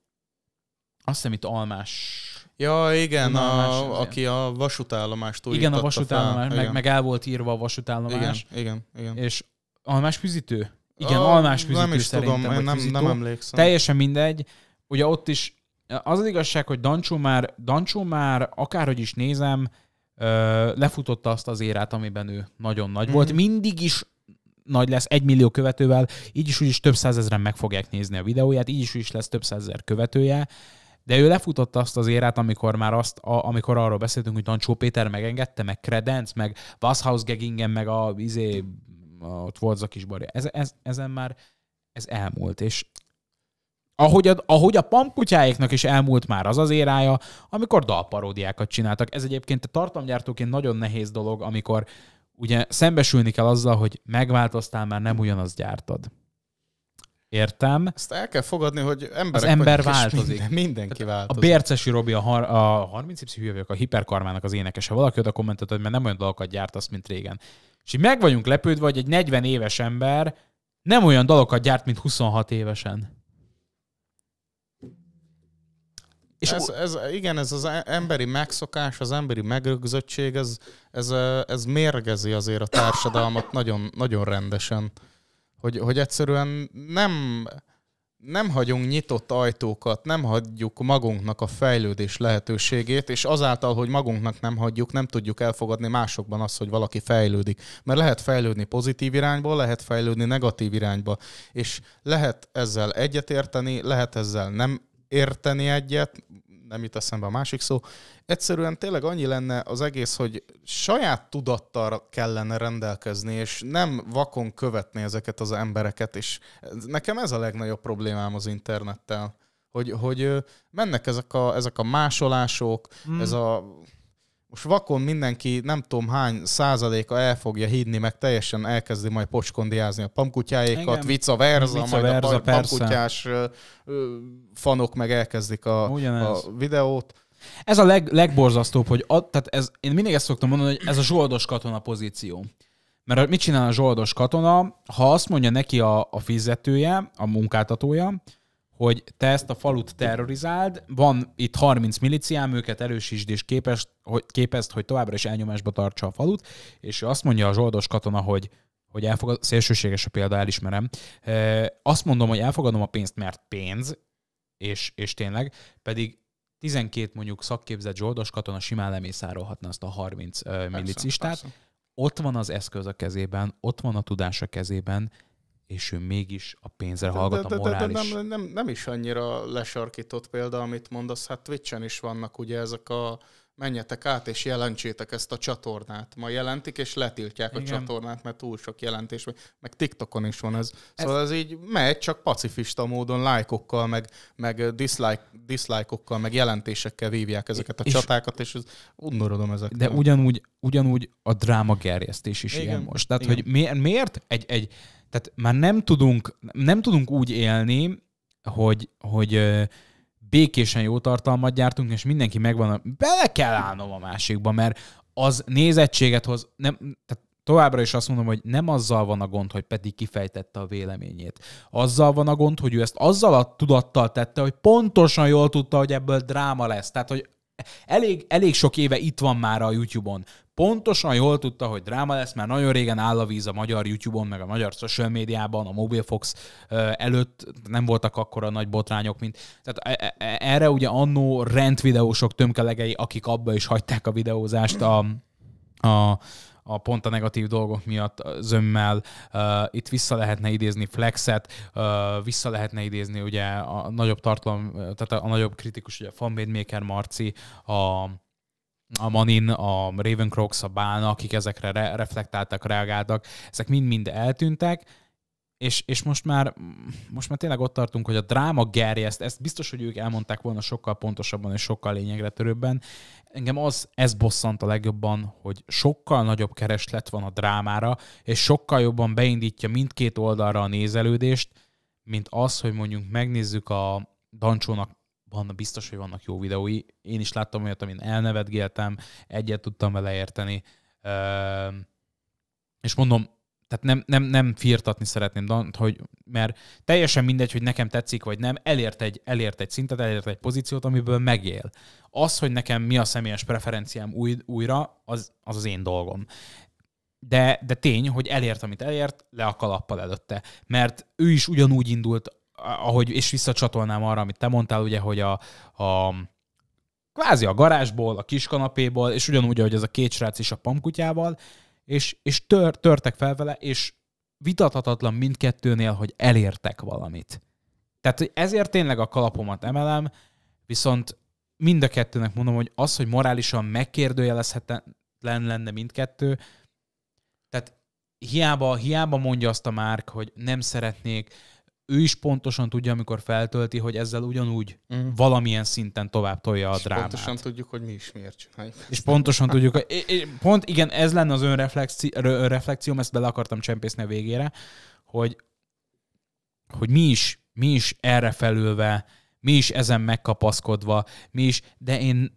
Azt hiszem itt Almás Ja, igen, a, aki a vasútállomást újította Igen, a vasútállomás, meg, igen. meg el volt írva a vasútállomás. Igen, igen, igen. És Almás püzítő? Igen, oh, almás püzítő Nem is tudom, én nem, nem emlékszem. Teljesen mindegy. Ugye ott is az az igazság, hogy Dancsó már, Dancsó már akárhogy is nézem, lefutotta azt az érát, amiben ő nagyon nagy mm-hmm. volt. Mhm. Mindig is nagy lesz, egy millió követővel, így is úgyis több százezren meg fogják nézni a videóját, így is úgyis lesz több százezer követője, de ő lefutotta azt az érát, amikor már azt, a, amikor arról beszéltünk, hogy Dancsó Péter megengedte, meg Credence, meg Vasshaus Gegingen, meg a izé, ott volt az a kis barja. Ez, ez, ezen már ez elmúlt, és ahogy a, ahogy a pamputyáiknak is elmúlt már az az érája, amikor dalparódiákat csináltak. Ez egyébként a tartalomgyártóként nagyon nehéz dolog, amikor ugye szembesülni kell azzal, hogy megváltoztál, már nem ugyanaz gyártad. Értem. Ezt el kell fogadni, hogy emberek az ember változik. Minden, mindenki Tehát változik. A Bércesi Robi, a, har, a 30 y a hiperkarmának az énekese. Valaki oda kommentett, hogy mert nem olyan dolgokat gyártasz, mint régen. És így meg vagyunk lepődve, hogy egy 40 éves ember nem olyan dalokat gyárt, mint 26 évesen. És ez, ez, igen, ez az e- emberi megszokás, az emberi megrögzöttség, ez, ez, ez mérgezi azért a társadalmat nagyon, nagyon rendesen. Hogy, hogy egyszerűen nem, nem hagyunk nyitott ajtókat, nem hagyjuk magunknak a fejlődés lehetőségét, és azáltal, hogy magunknak nem hagyjuk, nem tudjuk elfogadni másokban azt, hogy valaki fejlődik. Mert lehet fejlődni pozitív irányba, lehet fejlődni negatív irányba, és lehet ezzel egyetérteni, lehet ezzel nem érteni egyet, nem jut eszembe a másik szó. Egyszerűen tényleg annyi lenne az egész, hogy saját tudattal kellene rendelkezni, és nem vakon követni ezeket az embereket, és nekem ez a legnagyobb problémám az internettel, hogy, hogy mennek ezek a, ezek a másolások, hmm. ez a most vakon mindenki nem tudom hány százaléka el fogja hinni, meg teljesen elkezdi majd pocskondiázni a pamkutyáékat, vice versa, majd versa, a pamkutyás fanok meg elkezdik a, a videót. Ez a leg, legborzasztóbb, hogy a, tehát ez, én mindig ezt szoktam mondani, hogy ez a zsoldos katona pozíció. Mert mit csinál a zsoldos katona, ha azt mondja neki a, a fizetője, a munkáltatója, hogy te ezt a falut terrorizáld, van itt 30 miliciám, őket erősítsd és képest, hogy, képest, hogy továbbra is elnyomásba tartsa a falut, és azt mondja a zsoldos katona, hogy hogy elfogad, szélsőséges a példa, elismerem. Azt mondom, hogy elfogadom a pénzt, mert pénz, és, és tényleg, pedig 12 mondjuk szakképzett zsoldos katona simán lemészárolhatna azt a 30 persze, Persze. Ott van az eszköz a kezében, ott van a tudás a kezében, és ő mégis a pénzre hallgat de, de, a morális. De, de, de nem, nem, nem is annyira lesarkított példa, amit mondasz. Hát Twitch-en is vannak ugye ezek a menjetek át és jelentsétek ezt a csatornát. Ma jelentik és letiltják Igen. a csatornát, mert túl sok jelentés, van. meg TikTokon is van ez. Szóval ez, ez így megy, csak pacifista módon lájkokkal, meg, meg dislike, dislike-okkal, meg jelentésekkel vívják ezeket a és, csatákat, és ez, undorodom ezeket. De ugyanúgy, ugyanúgy a dráma gerjesztés is Igen. ilyen most. Tehát, Igen. hogy miért, miért egy, egy tehát már nem tudunk, nem tudunk úgy élni, hogy, hogy békésen jó tartalmat gyártunk, és mindenki megvan, bele kell állnom a másikba, mert az nézettséget hoz, nem, tehát továbbra is azt mondom, hogy nem azzal van a gond, hogy pedig kifejtette a véleményét. Azzal van a gond, hogy ő ezt azzal a tudattal tette, hogy pontosan jól tudta, hogy ebből dráma lesz. Tehát, hogy elég, elég sok éve itt van már a YouTube-on. Pontosan jól tudta, hogy dráma lesz, mert nagyon régen áll a víz a magyar YouTube-on, meg a magyar social médiában, a Fox előtt nem voltak akkora nagy botrányok, mint... Tehát e, e, e, erre ugye annó rent tömkelegei, akik abba is hagyták a videózást a, a a pont a negatív dolgok miatt zömmel, uh, itt vissza lehetne idézni flexet, uh, vissza lehetne idézni ugye a nagyobb tartalom, tehát a nagyobb kritikus, ugye a Maker Marci, a a Manin, a Ravencrox, a Bálna, akik ezekre re- reflektáltak, reagáltak, ezek mind-mind eltűntek, és, és most, már, most már tényleg ott tartunk, hogy a dráma gerjeszt, ezt biztos, hogy ők elmondták volna sokkal pontosabban és sokkal lényegre törőbben. Engem az, ez bosszant a legjobban, hogy sokkal nagyobb kereslet van a drámára, és sokkal jobban beindítja mindkét oldalra a nézelődést, mint az, hogy mondjuk megnézzük a Dancsónak van, biztos, hogy vannak jó videói. Én is láttam olyat, amin elnevetgéltem, egyet tudtam vele érteni. És mondom, tehát nem, nem, nem firtatni szeretném, de, hogy, mert teljesen mindegy, hogy nekem tetszik, vagy nem, elért egy, elért egy szintet, elért egy pozíciót, amiből megél. Az, hogy nekem mi a személyes preferenciám új, újra, az, az az én dolgom. De, de tény, hogy elért, amit elért, le a kalappal előtte. Mert ő is ugyanúgy indult, ahogy, és visszacsatolnám arra, amit te mondtál, ugye, hogy a, a kvázi a garázsból, a kiskanapéból, és ugyanúgy, ahogy ez a két srác is a pamkutyával, és, és tör, törtek fel vele, és vitathatatlan mindkettőnél, hogy elértek valamit. Tehát hogy ezért tényleg a kalapomat emelem, viszont mind a kettőnek mondom, hogy az, hogy morálisan megkérdőjelezhetetlen lenne mindkettő, tehát hiába, hiába mondja azt a Márk, hogy nem szeretnék ő is pontosan tudja, amikor feltölti, hogy ezzel ugyanúgy mm. valamilyen szinten tovább tolja a és drámát. pontosan tudjuk, hogy mi is miért csináljuk. És pontosan tudjuk, hogy pont igen, ez lenne az önreflexi, önreflexióm, ezt bele akartam csempészni a végére, hogy, hogy mi is, mi is erre felülve, mi is ezen megkapaszkodva, mi is, de én,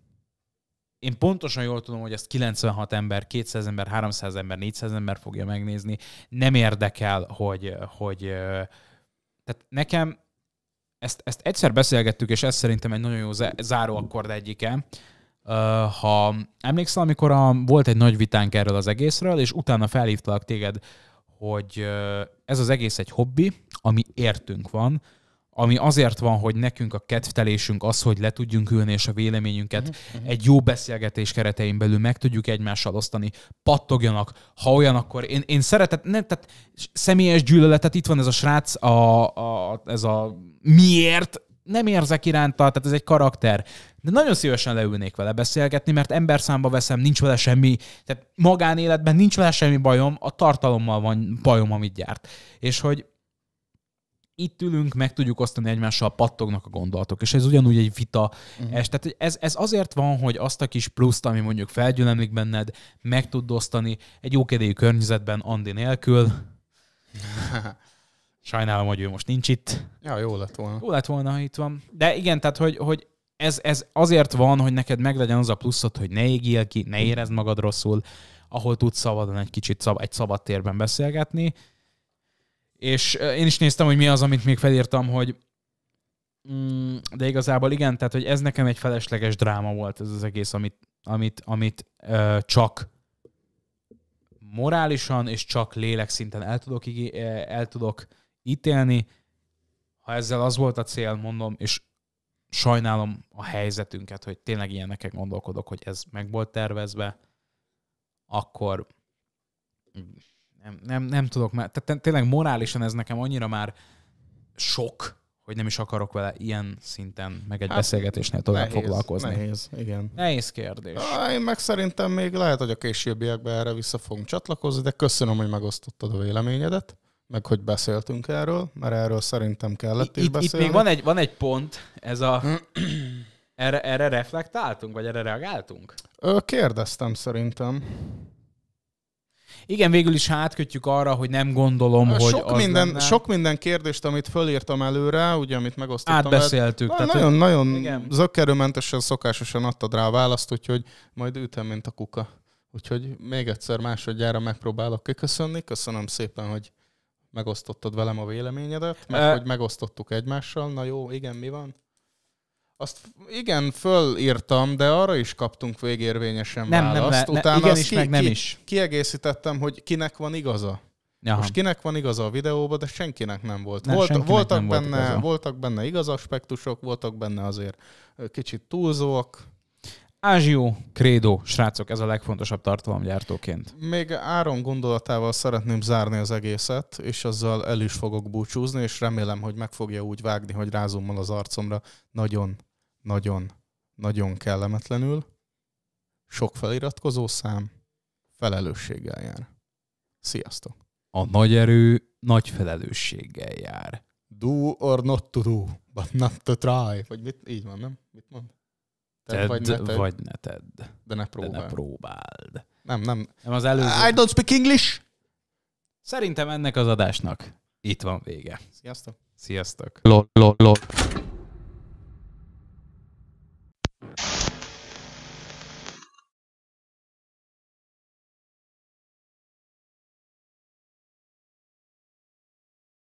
én pontosan jól tudom, hogy ezt 96 ember, 200 ember, 300 ember, 400 ember fogja megnézni. Nem érdekel, hogy, hogy, hogy tehát nekem ezt, ezt egyszer beszélgettük, és ez szerintem egy nagyon jó záróakkord egyike, ha emlékszel, amikor a, volt egy nagy vitánk erről az egészről, és utána felhívtalak téged, hogy ez az egész egy hobbi, ami értünk van, ami azért van, hogy nekünk a kedvtelésünk az, hogy le tudjunk ülni, és a véleményünket uh-huh, uh-huh. egy jó beszélgetés keretein belül meg tudjuk egymással osztani, pattogjanak, ha olyan, akkor én, én szeretet, ne, tehát személyes gyűlöletet, itt van ez a srác, a, a, ez a miért, nem érzek iránta, tehát ez egy karakter. De nagyon szívesen leülnék vele beszélgetni, mert emberszámba veszem, nincs vele semmi, tehát magánéletben nincs vele semmi bajom, a tartalommal van bajom, amit gyárt. És hogy itt ülünk, meg tudjuk osztani egymással, pattognak a gondolatok. És ez ugyanúgy egy vita. Uh-huh. Mhm. És tehát ez, ez azért van, hogy azt a kis pluszt, ami mondjuk felgyülemlik benned, meg tud osztani egy jókedélyű környezetben Andi nélkül. [LAUGHS] Sajnálom, hogy ő most nincs itt. Ja, jó lett volna. Jó lett volna, ha itt van. De igen, tehát, hogy, hogy ez, ez azért van, hogy neked meglegyen az a pluszod, hogy ne égjél ki, ne érezd magad rosszul, ahol tudsz szabadon egy kicsit szab, egy szabad térben beszélgetni, és én is néztem, hogy mi az, amit még felírtam, hogy mm, de igazából igen, tehát hogy ez nekem egy felesleges dráma volt ez az egész, amit, amit, amit ö, csak morálisan és csak lélekszinten el tudok, el tudok ítélni. Ha ezzel az volt a cél, mondom, és sajnálom a helyzetünket, hogy tényleg ilyeneket gondolkodok, hogy ez meg volt tervezve, akkor nem, nem, nem tudok már. Tehát tényleg morálisan ez nekem annyira már sok, hogy nem is akarok vele ilyen szinten, meg egy hát, beszélgetésnél tovább nehéz, foglalkozni. Nehéz, igen. Nehéz kérdés. Há, én meg szerintem még lehet, hogy a későbbiekben erre vissza fogunk csatlakozni, de köszönöm, hogy megosztottad a véleményedet, meg hogy beszéltünk erről, mert erről szerintem kellett is beszélni. Itt még van egy, van egy pont, ez a... [CLEARS THROAT] erre, erre reflektáltunk, vagy erre reagáltunk? Ö, kérdeztem szerintem. Igen, végül is átkötjük arra, hogy nem gondolom, Na, hogy sok minden, lenne. sok minden kérdést, amit fölírtam előre, ugye, amit megosztottam. Átbeszéltük. tehát nagyon, nagyon igen. szokásosan adtad rá a választ, úgyhogy majd ütem, mint a kuka. Úgyhogy még egyszer másodjára megpróbálok köszönni. Köszönöm szépen, hogy megosztottad velem a véleményedet, meg e... hogy megosztottuk egymással. Na jó, igen, mi van? Azt igen, fölírtam, de arra is kaptunk végérvényesen nem, választ. Nem, nem, Utána igen is, ki, meg nem ki, is. kiegészítettem, hogy kinek van igaza. Aha. Most kinek van igaza a videóban, de senkinek nem volt. Nem, volt voltak, nem benne, volt igaza. voltak benne igaz aspektusok, voltak benne azért kicsit túlzóak. Ázsió, krédó, srácok, ez a legfontosabb tartalomgyártóként. Még áron gondolatával szeretném zárni az egészet, és azzal el is fogok búcsúzni, és remélem, hogy meg fogja úgy vágni, hogy rázommal az arcomra. Nagyon nagyon, nagyon kellemetlenül, sok feliratkozó szám felelősséggel jár. Sziasztok! A nagy erő nagy felelősséggel jár. Do or not to do, but not to try. Vagy mit, így van, nem? Mit mond? Te tedd, vagy ne tedd. Vagy ne tedd. De ne próbáld. De ne próbáld. Nem, nem. nem az előző. I don't speak English! Szerintem ennek az adásnak itt van vége. Sziasztok! Sziasztok! Lol, lol, lol.